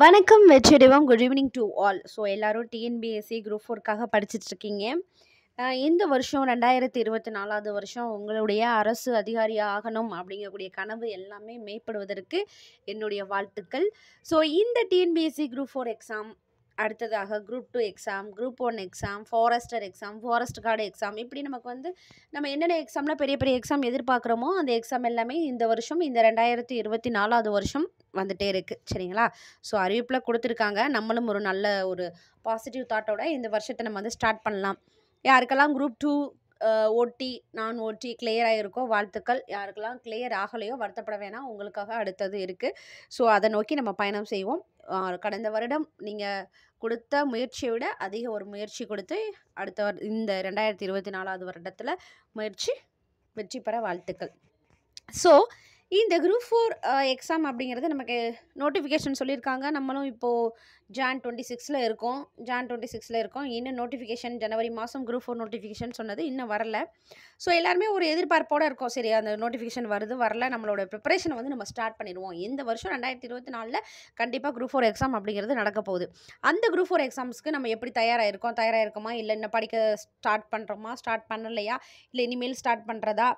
வணக்கம் வெற்றிடிவம் good evening to all so எல்லோரும் டிஎன்பிஎஸ்சி குரூப் ஃபோர்க்காக படிச்சுட்ருக்கீங்க இந்த வருஷம் ரெண்டாயிரத்தி இருபத்தி நாலாவது வருஷம் உங்களுடைய அரசு அதிகாரியாகணும் ஆகணும் அப்படிங்கக்கூடிய கனவு எல்லாமே மேம்படுவதற்கு என்னுடைய வாழ்த்துக்கள் ஸோ இந்த டிஎன்பிஎஸ்சி குரூப் ஃபோர் எக்ஸாம் அடுத்ததாக group two exam group one exam forester exam forest guard exam இப்படி நமக்கு வந்து நம்ம என்னென்ன எக்ஸாம்லாம் பெரிய பெரிய எக்ஸாம் எதிர்பார்க்குறோமோ அந்த எக்ஸாம் எல்லாமே இந்த வருஷம் இந்த ரெண்டாயிரத்தி இருபத்தி நாலாவது வருஷம் வந்துகிட்டே இருக்குது சரிங்களா ஸோ அறிவிப்பில் கொடுத்துருக்காங்க நம்மளும் ஒரு நல்ல ஒரு பாசிட்டிவ் தாட்டோட இந்த வருஷத்தை நம்ம வந்து ஸ்டார்ட் பண்ணலாம் யாருக்கெல்லாம் குரூப் டூ ஓட்டி நான் ஓட்டி கிளியர் ஆகிருக்கோ வாழ்த்துக்கள் யாருக்கெல்லாம் கிளியர் ஆகலையோ வருத்தப்பட வேணாம் உங்களுக்காக அடுத்தது இருக்குது ஸோ அதை நோக்கி நம்ம பயணம் செய்வோம் கடந்த வருடம் நீங்கள் கொடுத்த முயற்சியை விட அதிக ஒரு முயற்சி கொடுத்து அடுத்த இந்த ரெண்டாயிரத்தி இருபத்தி நாலாவது வருடத்தில் முயற்சி வெற்றி பெற வாழ்த்துக்கள் ஸோ இந்த குரூப் ஃபோர் எக்ஸாம் அப்படிங்கிறது நமக்கு நோட்டிஃபிகேஷன் சொல்லியிருக்காங்க நம்மளும் இப்போது ஜான் டுவெண்ட்டி சிக்ஸில் இருக்கோம் ஜான் டுவெண்ட்டி சிக்ஸில் இருக்கோம் இன்னும் நோட்டிஃபிகேஷன் ஜனவரி மாதம் குரூப் ஃபோர் நோட்டிஃபிகேஷன் சொன்னது இன்னும் வரல ஸோ எல்லாருமே ஒரு எதிர்பார்ப்போடு இருக்கோம் சரி அந்த நோட்டிஃபிகேஷன் வருது வரல நம்மளோட ப்ரிப்பரேஷனை வந்து நம்ம ஸ்டார்ட் பண்ணிடுவோம் இந்த வருஷம் ரெண்டாயிரத்தி இருபத்தி நாலில் கண்டிப்பாக குரூப் ஃபோர் எக்ஸாம் அப்படிங்கிறது நடக்க போகுது அந்த குரூப் ஃபோர் எக்ஸாம்ஸ்க்கு நம்ம எப்படி தயாராக இருக்கோம் தயாராக இருக்கோமா இல்லை இன்னும் படிக்க ஸ்டார்ட் பண்ணுறோமா ஸ்டார்ட் பண்ணலையா இல்லை இனிமேல் ஸ்டார்ட் பண்ணுறதா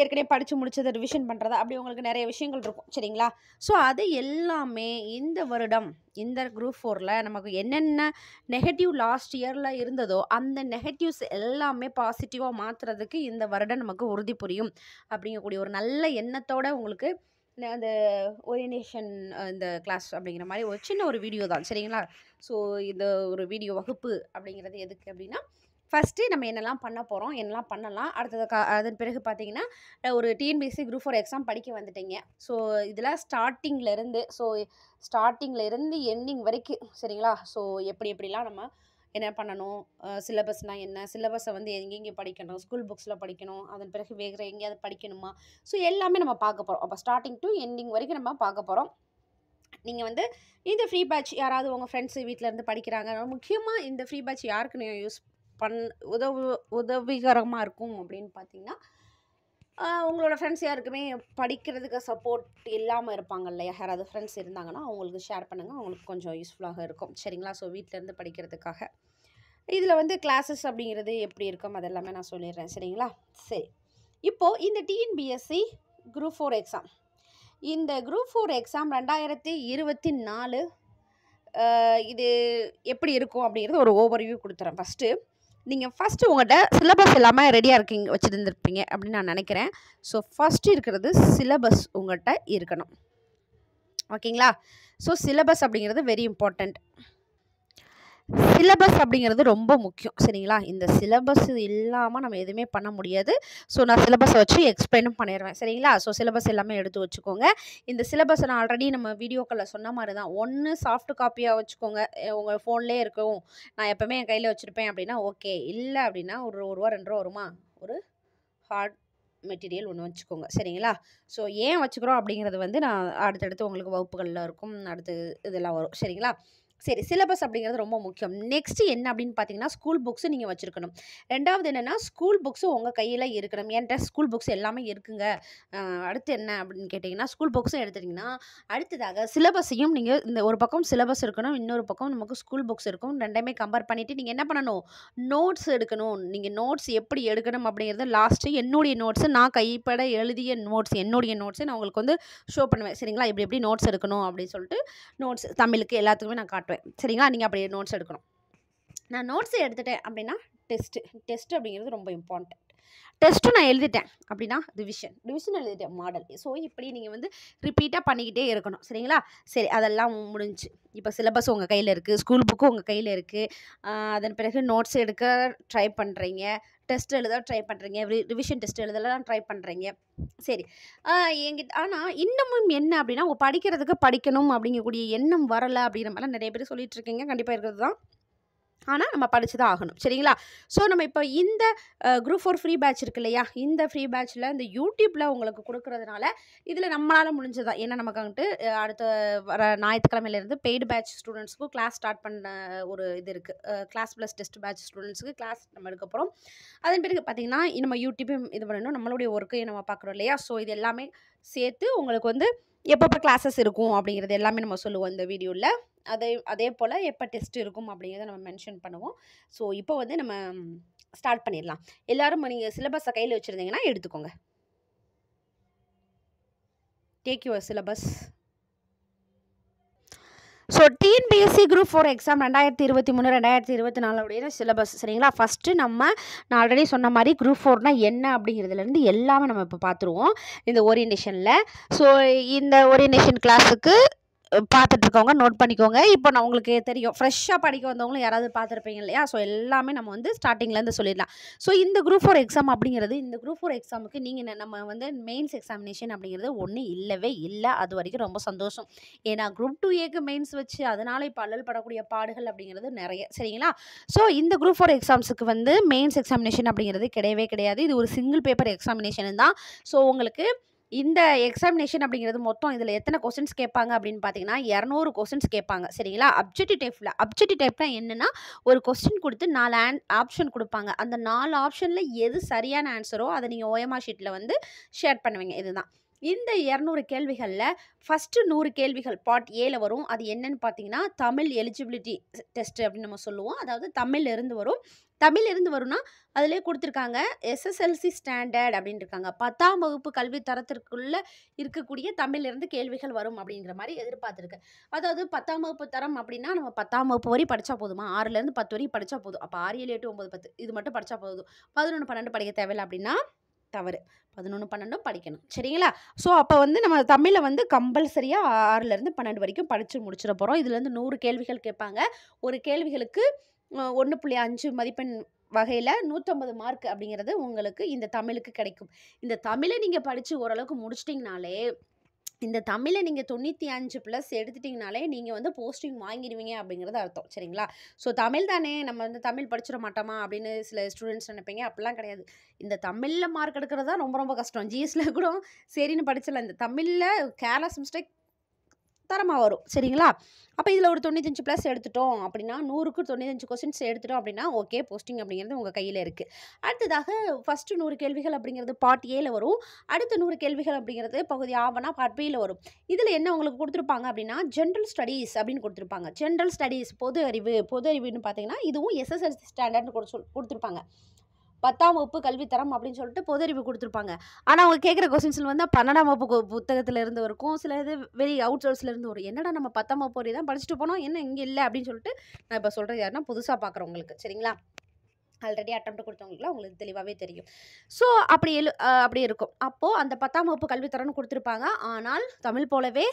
ஏற்கனவே படித்து முடித்ததை ரிவிஷன் பண்ணுறதா அப்படி உங்களுக்கு நிறைய விஷயங்கள் இருக்கும் சரிங்களா ஸோ அது எல்லாமே இந்த வருடம் இந்த குரூப் ஃபோரில் நமக்கு என்னென்ன நெகட்டிவ் லாஸ்ட் இயரில் இருந்ததோ அந்த நெகட்டிவ்ஸ் எல்லாமே பாசிட்டிவாக மாற்றுறதுக்கு இந்த வருடம் நமக்கு உறுதி புரியும் அப்படிங்கக்கூடிய ஒரு நல்ல எண்ணத்தோடு உங்களுக்கு அந்த ஓரியன்டேஷன் இந்த கிளாஸ் அப்படிங்கிற மாதிரி ஒரு சின்ன ஒரு வீடியோ தான் சரிங்களா ஸோ இந்த ஒரு வீடியோ வகுப்பு அப்படிங்கிறது எதுக்கு அப்படின்னா ஃபஸ்ட்டு நம்ம என்னெல்லாம் பண்ண போகிறோம் என்னெல்லாம் பண்ணலாம் அடுத்தது கா அதன் பிறகு பார்த்தீங்கன்னா ஒரு டிஎன்பிஎஸ்சி குரூப் ஃபோர் எக்ஸாம் படிக்க வந்துட்டீங்க ஸோ இதில் ஸ்டார்டிங்லேருந்து ஸோ ஸ்டார்டிங்லேருந்து எண்டிங் வரைக்கும் சரிங்களா ஸோ எப்படி எப்படிலாம் நம்ம என்ன பண்ணணும் சிலபஸ்னால் என்ன சிலபஸை வந்து எங்கெங்கே படிக்கணும் ஸ்கூல் புக்ஸில் படிக்கணும் அதன் பிறகு வேறு எங்கேயாவது படிக்கணுமா ஸோ எல்லாமே நம்ம பார்க்க போகிறோம் அப்போ ஸ்டார்டிங் டு எண்டிங் வரைக்கும் நம்ம பார்க்க போகிறோம் நீங்கள் வந்து இந்த ஃப்ரீ பேட்ச் யாராவது உங்கள் ஃப்ரெண்ட்ஸு வீட்டிலேருந்து படிக்கிறாங்க முக்கியமாக இந்த ஃப்ரீ பேட்ச் யாருக்கு நீங்கள் யூஸ் பண் உதவு உதவிகரமாக இருக்கும் அப்படின்னு பார்த்தீங்கன்னா உங்களோட ஃப்ரெண்ட்ஸ் யாருக்குமே படிக்கிறதுக்கு சப்போர்ட் இல்லாமல் இருப்பாங்க இல்லையா யாராவது ஃப்ரெண்ட்ஸ் இருந்தாங்கன்னா அவங்களுக்கு ஷேர் பண்ணுங்கள் அவங்களுக்கு கொஞ்சம் யூஸ்ஃபுல்லாக இருக்கும் சரிங்களா ஸோ வீட்டிலேருந்து படிக்கிறதுக்காக இதில் வந்து கிளாஸஸ் அப்படிங்கிறது எப்படி இருக்கும் அதெல்லாமே நான் சொல்லிடுறேன் சரிங்களா சரி இப்போது இந்த டிஎன்பிஎஸ்சி குரூப் ஃபோர் எக்ஸாம் இந்த குரூப் ஃபோர் எக்ஸாம் ரெண்டாயிரத்தி இருபத்தி நாலு இது எப்படி இருக்கும் அப்படிங்கிறது ஒரு ஓவர்வியூ கொடுத்துறேன் ஃபஸ்ட்டு நீங்கள் ஃபஸ்ட்டு உங்கள்கிட்ட சிலபஸ் எல்லாமே ரெடியாக இருக்கீங்க வச்சுருந்துருப்பீங்க அப்படின்னு நான் நினைக்கிறேன் ஸோ ஃபஸ்ட்டு இருக்கிறது சிலபஸ் உங்கள்கிட்ட இருக்கணும் ஓகேங்களா ஸோ சிலபஸ் அப்படிங்கிறது வெரி இம்பார்ட்டண்ட் சிலபஸ் அப்படிங்கிறது ரொம்ப முக்கியம் சரிங்களா இந்த சிலபஸ் இல்லாமல் நம்ம எதுவுமே பண்ண முடியாது ஸோ நான் சிலபஸை வச்சு எக்ஸ்பிளைனும் பண்ணிடுவேன் சரிங்களா ஸோ சிலபஸ் எல்லாமே எடுத்து வச்சுக்கோங்க இந்த சிலபஸ் நான் ஆல்ரெடி நம்ம வீடியோக்களில் சொன்ன மாதிரி தான் ஒன்று சாஃப்ட் காப்பியாக வச்சுக்கோங்க உங்கள் ஃபோன்லேயே இருக்கும் நான் எப்போவுமே என் கையில் வச்சுருப்பேன் அப்படின்னா ஓகே இல்லை அப்படின்னா ஒரு ஒரு ரூபா ரெண்டு ரூபா வருமா ஒரு ஹார்ட் மெட்டீரியல் ஒன்று வச்சுக்கோங்க சரிங்களா ஸோ ஏன் வச்சுக்கிறோம் அப்படிங்கிறது வந்து நான் அடுத்தடுத்து உங்களுக்கு வகுப்புகளில் இருக்கும் அடுத்து இதெல்லாம் வரும் சரிங்களா சரி சிலபஸ் அப்படிங்கிறது ரொம்ப முக்கியம் நெக்ஸ்ட் என்ன அப்படின்னு பார்த்தீங்கன்னா ஸ்கூல் புக்ஸு நீங்கள் வச்சுருக்கணும் ரெண்டாவது என்னென்னா ஸ்கூல் புக்ஸு உங்கள் கையில் இருக்கணும் என்கிட்ட ஸ்கூல் புக்ஸ் எல்லாமே இருக்குங்க அடுத்து என்ன அப்படின்னு கேட்டிங்கன்னா ஸ்கூல் புக்ஸும் எடுத்துட்டிங்கன்னா அடுத்ததாக சிலபஸையும் நீங்கள் இந்த ஒரு பக்கம் சிலபஸ் இருக்கணும் இன்னொரு பக்கம் நமக்கு ஸ்கூல் புக்ஸ் இருக்கும் ரெண்டையுமே கம்பேர் பண்ணிவிட்டு நீங்கள் என்ன பண்ணணும் நோட்ஸ் எடுக்கணும் நீங்கள் நோட்ஸ் எப்படி எடுக்கணும் அப்படிங்கிறது லாஸ்ட்டு என்னுடைய நோட்ஸு நான் கைப்பட எழுதிய நோட்ஸ் என்னுடைய நோட்ஸை நான் உங்களுக்கு வந்து ஷோ பண்ணுவேன் சரிங்களா இப்படி எப்படி நோட்ஸ் எடுக்கணும் அப்படின்னு சொல்லிட்டு நோட்ஸ் தமிழுக்கு எல்லாத்துக்குமே நான் காட்டு காட்டுவேன் சரிங்களா நீங்கள் அப்படி நோட்ஸ் எடுக்கணும் நான் நோட்ஸ் எடுத்துட்டேன் அப்படின்னா டெஸ்ட்டு டெஸ்ட் அப்படிங்கிறது ரொம்ப இம்பார்ட்டன்ட் டெஸ்ட்டும் நான் எழுதிட்டேன் அப்படின்னா ரிவிஷன் ரிவிஷன் எழுதிட்டேன் மாடல் ஸோ இப்படி நீங்கள் வந்து ரிப்பீட்டாக பண்ணிக்கிட்டே இருக்கணும் சரிங்களா சரி அதெல்லாம் முடிஞ்சு இப்போ சிலபஸ் உங்கள் கையில் இருக்குது ஸ்கூல் புக்கு உங்கள் கையில் இருக்குது அதன் பிறகு நோட்ஸ் எடுக்க ட்ரை பண்ணுறீங்க டெஸ்ட் எழுத ட்ரை பண்ணுறீங்க ரிவிஷன் டெஸ்ட் எழுதலாம் ட்ரை பண்ணுறீங்க சரி எங்கிட்ட ஆனால் இன்னமும் என்ன அப்படின்னா படிக்கிறதுக்கு படிக்கணும் அப்படிங்கக்கூடிய எண்ணம் வரலை அப்படிங்கிற மாதிரிலாம் நிறைய பேர் சொல்லிகிட்டு இருக்கீங்க கண்டிப்பாக இருக்கிறது தான் ஆனால் நம்ம படித்து தான் ஆகணும் சரிங்களா ஸோ நம்ம இப்போ இந்த குரூப் ஃபோர் ஃப்ரீ பேட்ச் இருக்கு இல்லையா இந்த ஃப்ரீ பேட்ச்சில் இந்த யூடியூப்பில் உங்களுக்கு கொடுக்குறதுனால இதில் நம்மளால் முடிஞ்சது தான் ஏன்னா நமக்கு வந்துட்டு அடுத்த வர ஞாயிற்றுக்கிழமையிலேருந்து பெய்டு பேட்ச் ஸ்டூடெண்ட்ஸுக்கும் கிளாஸ் ஸ்டார்ட் பண்ண ஒரு இது இருக்குது கிளாஸ் ப்ளஸ் டெஸ்ட் பேட்ச் ஸ்டூடெண்ட்ஸுக்கு கிளாஸ் நம்ம எடுக்க போகிறோம் அதன் பிறகு பார்த்திங்கன்னா நம்ம யூடியூப்பையும் இது பண்ணணும் நம்மளுடைய ஒர்க்கையும் நம்ம பார்க்குறோம் இல்லையா ஸோ இது எல்லாமே சேர்த்து உங்களுக்கு வந்து எப்பப்போ கிளாஸஸ் இருக்கும் அப்படிங்கிறது எல்லாமே நம்ம சொல்லுவோம் இந்த வீடியோவில் அதே அதே போல் எப்போ டெஸ்ட் இருக்கும் அப்படிங்கிறத நம்ம மென்ஷன் பண்ணுவோம் ஸோ இப்போ வந்து நம்ம ஸ்டார்ட் பண்ணிடலாம் எல்லோரும் நீங்கள் சிலபஸை கையில் வச்சுருந்தீங்கன்னா எடுத்துக்கோங்க take your syllabus so TNPSC group four exam ரெண்டாயிரத்தி இருபத்தி மூணு ரெண்டாயிரத்தி இருபத்தி நாலுடைய சிலபஸ் சரிங்களா ஃபஸ்ட்டு நம்ம நான் ஆல்ரெடி சொன்ன மாதிரி குரூப் ஃபோர்னால் என்ன அப்படிங்கிறதுலேருந்து எல்லாமே நம்ம இப்போ பார்த்துருவோம் இந்த ஓரியன்டேஷனில் ஸோ இந்த ஓரியன்டேஷன் கிளாஸுக்கு பார்த்துட்டு இருக்கவங்க நோட் பண்ணிக்கோங்க இப்போ நான் உங்களுக்கு தெரியும் ஃப்ரெஷ்ஷாக படிக்க வந்தவங்களும் யாராவது பார்த்துருப்பீங்க இல்லையா ஸோ எல்லாமே நம்ம வந்து ஸ்டார்டிங்லேருந்து சொல்லிடலாம் ஸோ இந்த குரூப் ஃபோர் எக்ஸாம் அப்படிங்கிறது இந்த குரூப் ஃபோர் எக்ஸாமுக்கு நீங்கள் நம்ம வந்து மெயின்ஸ் எக்ஸாமினேஷன் அப்படிங்கிறது ஒன்றும் இல்லவே இல்லை அது வரைக்கும் ரொம்ப சந்தோஷம் ஏன்னா குரூப் டூ ஏக்கு மெயின்ஸ் வச்சு அதனால் இப்போ அல்லல் படக்கூடிய பாடுகள் அப்படிங்கிறது நிறைய சரிங்களா ஸோ இந்த குரூப் ஃபோர் எக்ஸாம்ஸுக்கு வந்து மெயின்ஸ் எக்ஸாமினேஷன் அப்படிங்கிறது கிடையவே கிடையாது இது ஒரு சிங்கிள் பேப்பர் எக்ஸாமினேஷன் தான் ஸோ உங்களுக்கு இந்த எக்ஸாமினேஷன் அப்படிங்கிறது மொத்தம் இதில் எத்தனை கொஸ்டின்ஸ் கேட்பாங்க அப்படின்னு பார்த்தீங்கன்னா இரநூறு கொஸ்டின்ஸ் கேட்பாங்க சரிங்களா அப்ஜெக்டிவ் டைப்பில் அப்ஜெக்டிவ் டைப்னா என்னென்னா ஒரு கொஸ்டின் கொடுத்து நாலு ஆன் ஆப்ஷன் கொடுப்பாங்க அந்த நாலு ஆப்ஷனில் எது சரியான ஆன்சரோ அதை நீங்கள் ஓஎம்ஆர் ஷீட்டில் வந்து ஷேர் பண்ணுவீங்க இதுதான் இந்த இரநூறு கேள்விகளில் ஃபஸ்ட்டு நூறு கேள்விகள் பார்ட் ஏல வரும் அது என்னன்னு பார்த்தீங்கன்னா தமிழ் எலிஜிபிலிட்டி டெஸ்ட் அப்படின்னு நம்ம சொல்லுவோம் அதாவது தமிழ்லேருந்து வரும் தமிழ்லேருந்து வரும்னா அதிலே கொடுத்துருக்காங்க எஸ்எஸ்எல்சி ஸ்டாண்டர்ட் அப்படின்னு இருக்காங்க பத்தாம் வகுப்பு கல்வி தரத்திற்குள்ளே இருக்கக்கூடிய தமிழ்லேருந்து கேள்விகள் வரும் அப்படிங்கிற மாதிரி எதிர்பார்த்துருக்கு அதாவது பத்தாம் வகுப்பு தரம் அப்படின்னா நம்ம பத்தாம் வகுப்பு வரையும் படித்தா போதுமா ஆறுலேருந்து பத்து வரையும் படித்தா போதும் அப்போ ஆறு ஏழு எட்டு ஒம்பது பத்து இது மட்டும் படித்தா போதும் பதினொன்று பன்னெண்டு படிக்க தேவையில்லை அப்படின்னா தவறு பதினொன்று பன்னெண்டும் படிக்கணும் சரிங்களா ஸோ அப்போ வந்து நம்ம தமிழை வந்து கம்பல்சரியாக ஆறுலேருந்து பன்னெண்டு வரைக்கும் படித்து முடிச்சிட போகிறோம் இதுலேருந்து நூறு கேள்விகள் கேட்பாங்க ஒரு கேள்விகளுக்கு ஒன்று புள்ளி அஞ்சு மதிப்பெண் வகையில் நூற்றம்பது மார்க் அப்படிங்கிறது உங்களுக்கு இந்த தமிழுக்கு கிடைக்கும் இந்த தமிழை நீங்கள் படித்து ஓரளவுக்கு முடிச்சிட்டிங்கனாலே இந்த தமிழை நீங்கள் தொண்ணூற்றி அஞ்சு ப்ளஸ் எடுத்துட்டிங்கனாலே நீங்கள் வந்து போஸ்டிங் வாங்கிடுவீங்க அப்படிங்கிறது அர்த்தம் சரிங்களா ஸோ தமிழ் தானே நம்ம வந்து தமிழ் படிச்சிட மாட்டோமா அப்படின்னு சில ஸ்டூடெண்ட்ஸ் நினைப்பீங்க அப்படிலாம் கிடையாது இந்த தமிழில் மார்க் எடுக்கிறது தான் ரொம்ப ரொம்ப கஷ்டம் ஜிஎஸ்சியில் கூட சரின்னு படிச்சல இந்த தமிழில் கேர்லஸ் மிஸ்டேக் தரமாக வரும் சரிங்களா அப்போ இதில் ஒரு தொண்ணூத்தஞ்சு ப்ளஸ் எடுத்துட்டோம் அப்படின்னா நூறுக்கு தொண்ணூத்தஞ்சு கொஸ்டின்ஸ் எடுத்துட்டோம் அப்படின்னா ஓகே போஸ்டிங் அப்படிங்கிறது உங்கள் கையில் இருக்குது அடுத்ததாக ஃபஸ்ட்டு நூறு கேள்விகள் அப்படிங்கிறது பார்ட் ஏல வரும் அடுத்த நூறு கேள்விகள் அப்படிங்கிறது பகுதி ஆவனா பார்ட் பியில் வரும் இதில் என்ன உங்களுக்கு கொடுத்துருப்பாங்க அப்படின்னா ஜென்ரல் ஸ்டடீஸ் அப்படின்னு கொடுத்துருப்பாங்க ஜென்ரல் ஸ்டடீஸ் பொது அறிவு பொது அறிவுன்னு பார்த்தீங்கன்னா இதுவும் எஸ்எஸ்எல்சி ஸ்டாண்டர்ட்னு கொடு சொல் கொடுத்துருப்பாங்க பத்தாம் வகுப்பு கல்வித்தரம் அப்படின்னு சொல்லிட்டு பொது அறிவு கொடுத்துருப்பாங்க ஆனால் அவங்க கேட்குற கொஸ்டின்ஸில் வந்து பன்னெண்டாம் வகுப்பு புத்தகத்தில் இருந்து இருக்கும் சில இது வெளி அவுட் சோர்ஸில் இருந்து வரும் என்னடா நம்ம பத்தாம் வகுப்பு வரை தான் படிச்சுட்டு போனோம் என்ன இங்கே இல்லை அப்படின்னு சொல்லிட்டு நான் இப்போ சொல்கிறது யாருன்னா புதுசாக பார்க்குறவங்களுக்கு சரிங்களா ஆல்ரெடி அட்டம் கொடுத்தவங்களுக்குலாம் உங்களுக்கு தெளிவாகவே தெரியும் ஸோ அப்படி எழு அப்படி இருக்கும் அப்போது அந்த பத்தாம் வகுப்பு கல்வித்தரம்னு கொடுத்துருப்பாங்க ஆனால் தமிழ் போலவே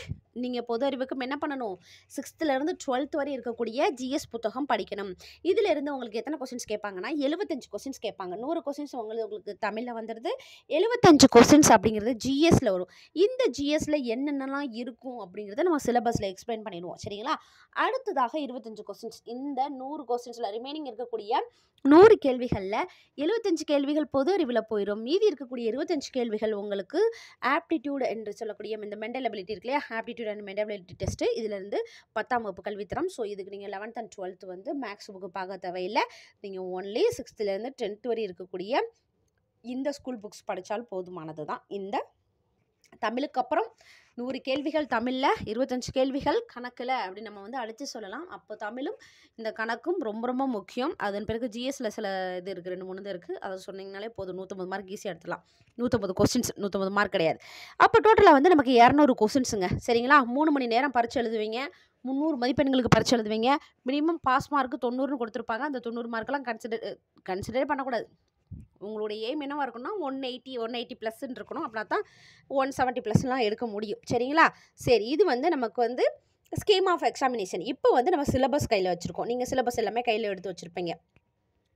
நீங்கள் பொது அறிவுக்கும் என்ன பண்ணணும் சிக்ஸ்த்துலேருந்து டுவெல்த் வரை இருக்கக்கூடிய ஜிஎஸ் புத்தகம் படிக்கணும் இதிலிருந்து உங்களுக்கு எத்தனை கொஸ்டின்ஸ் கேட்பாங்கன்னா எழுபத்தஞ்சு கொஸ்டின்ஸ் கேட்பாங்க நூறு கொஸ்டின்ஸ் உங்களுக்கு உங்களுக்கு தமிழில் வந்துடுது எழுபத்தஞ்சு கொஸ்டின்ஸ் அப்படிங்கிறது ஜிஎஸில் வரும் இந்த ஜிஎஸில் என்னென்னலாம் இருக்கும் அப்படிங்கிறத நம்ம சிலபஸில் எக்ஸ்பிளைன் பண்ணிடுவோம் சரிங்களா அடுத்ததாக இருபத்தஞ்சு கொஸ்டின்ஸ் இந்த நூறு கொஸ்டின்ஸில் ரிமைனிங் இருக்கக்கூடிய நூறு நூறு கேள்விகளில் எழுபத்தஞ்சு கேள்விகள் பொது அறிவில் போயிடும் மீதி இருக்கக்கூடிய இருபத்தஞ்சு கேள்விகள் உங்களுக்கு ஆப்டிடியூட் என்று சொல்லக்கூடிய இந்த மென்டல் அபிலிட்டி இருக்கு இல்லையா aptitude and mental ability test இதிலிருந்து பத்தாம் வகுப்பு கல்வித்தரம் ஸோ இதுக்கு நீங்கள் லெவன்த் அண்ட் டுவெல்த் வந்து மேக்ஸ் புக்கு பார்க்க தேவையில்லை நீங்கள் ஒன்லி சிக்ஸ்த்துலேருந்து டென்த் வரை இருக்கக்கூடிய இந்த ஸ்கூல் புக்ஸ் படித்தால் போதுமானது தான் இந்த தமிழுக்கு அப்புறம் நூறு கேள்விகள் தமிழில் இருபத்தஞ்சு கேள்விகள் கணக்கில் அப்படின்னு நம்ம வந்து அழைச்சி சொல்லலாம் அப்போ தமிழும் இந்த கணக்கும் ரொம்ப ரொம்ப முக்கியம் அதன் பிறகு ஜிஎஸ்சில் சில இது இருக்குது ரெண்டு மூணு இருக்குது அதை சொன்னீங்கனாலே போதும் நூற்றம்பது மார்க் ஈஸியாக எடுத்துலாம் நூற்றம்பது கொஸ்டின்ஸ் நூற்றம்பது மார்க் கிடையாது அப்போ டோட்டலாக வந்து நமக்கு இரநூறு கொஸ்டின்ஸுங்க சரிங்களா மூணு மணி நேரம் பரிச்சு எழுதுவீங்க முந்நூறு மதிப்பெண்களுக்கு பரிச்சு எழுதுவீங்க மினிமம் பாஸ் மார்க்கு தொண்ணூறுன்னு கொடுத்துருப்பாங்க அந்த தொண்ணூறு மார்க்கெலாம் கன்சிடர் கன்சிடரே பண்ணக்கூடாது உங்களுடைய எய்ம் என்னவாக இருக்குன்னா ஒன் எயிட்டி ஒன் எயிட்டி ப்ளஸ்ன்னு இருக்கணும் அப்படின்னா தான் ஒன் செவன்ட்டி ப்ளஸ்லாம் எடுக்க முடியும் சரிங்களா சரி இது வந்து நமக்கு வந்து ஸ்கீம் ஆஃப் எக்ஸாமினேஷன் இப்போ வந்து நம்ம சிலபஸ் கையில் வச்சுருக்கோம் நீங்கள் சிலபஸ் எல்லாமே கையில் எடுத்து வச்சுருப்பீங்க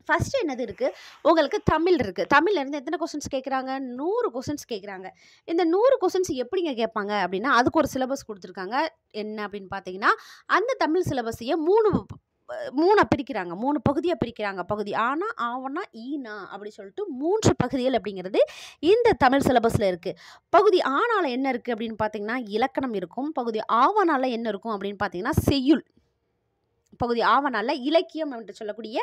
ஃபஸ்ட்டு என்னது இருக்குது உங்களுக்கு தமிழ் இருக்குது தமிழ்லேருந்து எத்தனை கொஸ்டின்ஸ் கேட்குறாங்க நூறு கொஸ்டின்ஸ் கேட்குறாங்க இந்த நூறு கொஸ்டின்ஸ் எப்படிங்க கேட்பாங்க அப்படின்னா அதுக்கு ஒரு சிலபஸ் கொடுத்துருக்காங்க என்ன அப்படின்னு பார்த்தீங்கன்னா அந்த தமிழ் சிலபஸையே மூணு மூணாக பிரிக்கிறாங்க மூணு பகுதியாக பிரிக்கிறாங்க பகுதி ஆனால் ஆவனா ஈனா அப்படி சொல்லிட்டு மூன்று பகுதிகள் அப்படிங்கிறது இந்த தமிழ் சிலபஸில் இருக்குது பகுதி ஆனால் என்ன இருக்குது அப்படின்னு பார்த்தீங்கன்னா இலக்கணம் இருக்கும் பகுதி ஆவனால் என்ன இருக்கும் அப்படின்னு பார்த்தீங்கன்னா செய்யுள் பகுதி ஆவனால இலக்கியம் என்று சொல்லக்கூடிய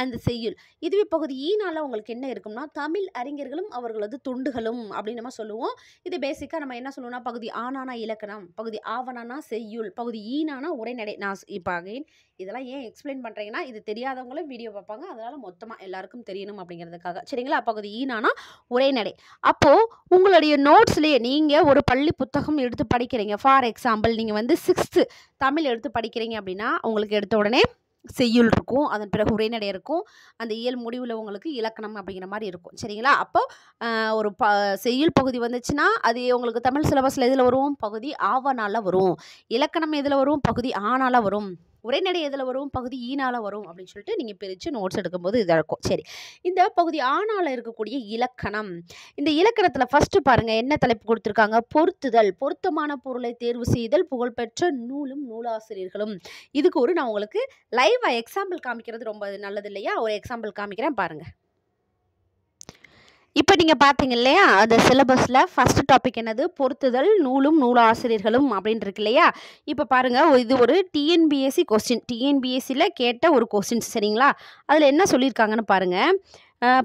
அந்த செய்யுள் இதுவே பகுதி ஈனால உங்களுக்கு என்ன இருக்கும்னா தமிழ் அறிஞர்களும் அவர்களது தொண்டுகளும் அப்படின்னு நம்ம சொல்லுவோம் இது பேசிக்காக நம்ம என்ன சொல்லுவோம்னா பகுதி ஆனானா இலக்கணம் பகுதி ஆவனானா செய்யுள் பகுதி ஈனானா உரைநடை நான் இப்போ அகைன் இதெல்லாம் ஏன் எக்ஸ்பிளைன் பண்ணுறீங்கன்னா இது தெரியாதவங்களும் வீடியோ பார்ப்பாங்க அதனால் மொத்தமாக எல்லாருக்கும் தெரியணும் அப்படிங்கிறதுக்காக சரிங்களா பகுதி ஈனானா உரைநடை அப்போது உங்களுடைய நோட்ஸ்லேயே நீங்கள் ஒரு பள்ளி புத்தகம் எடுத்து படிக்கிறீங்க ஃபார் எக்ஸாம்பிள் நீங்கள் வந்து சிக்ஸ்த்து தமிழ் எடுத்து படிக்கிறீங்க அப்படின்னா உங்களுக்கு எடுத்து எடுத்த உடனே செய்யுள் இருக்கும் அதன் பிறகு உரைநடை இருக்கும் அந்த இயல் முடிவில் உங்களுக்கு இலக்கணம் அப்படிங்கிற மாதிரி இருக்கும் சரிங்களா அப்போ ஒரு ப செய்யுள் பகுதி வந்துச்சுன்னா அது உங்களுக்கு தமிழ் சிலபஸில் எதில் வரும் பகுதி ஆவனால் வரும் இலக்கணம் எதில் வரும் பகுதி ஆனால் வரும் உரைநடை எதில் வரும் பகுதி ஈனால் e வரும் அப்படின்னு சொல்லிட்டு நீங்கள் பிரித்து நோட்ஸ் எடுக்கும்போது இதாக இருக்கும் சரி இந்த பகுதி ஆணால் இருக்கக்கூடிய இலக்கணம் இந்த இலக்கணத்தில் ஃபஸ்ட்டு பாருங்கள் என்ன தலைப்பு கொடுத்துருக்காங்க பொருத்துதல் பொருத்தமான பொருளை தேர்வு செய்தல் புகழ்பெற்ற நூலும் நூலாசிரியர்களும் இதுக்கு ஒரு நான் உங்களுக்கு லைவாக எக்ஸாம்பிள் காமிக்கிறது ரொம்ப நல்லது இல்லையா ஒரு எக்ஸாம்பிள் காமிக்கிறேன் பாருங்கள் இப்போ நீங்கள் பார்த்தீங்க இல்லையா அந்த சிலபஸில் ஃபஸ்ட் டாபிக் என்னது பொருத்துதல் நூலும் நூலாசிரியர்களும் அப்படின்னு இருக்கு இல்லையா இப்போ பாருங்கள் இது ஒரு டிஎன்பிஎஸ்சி கொஸ்டின் டிஎன்பிஎஸ்சியில் கேட்ட ஒரு கொஸ்டின்ஸ் சரிங்களா அதில் என்ன சொல்லியிருக்காங்கன்னு பாருங்கள்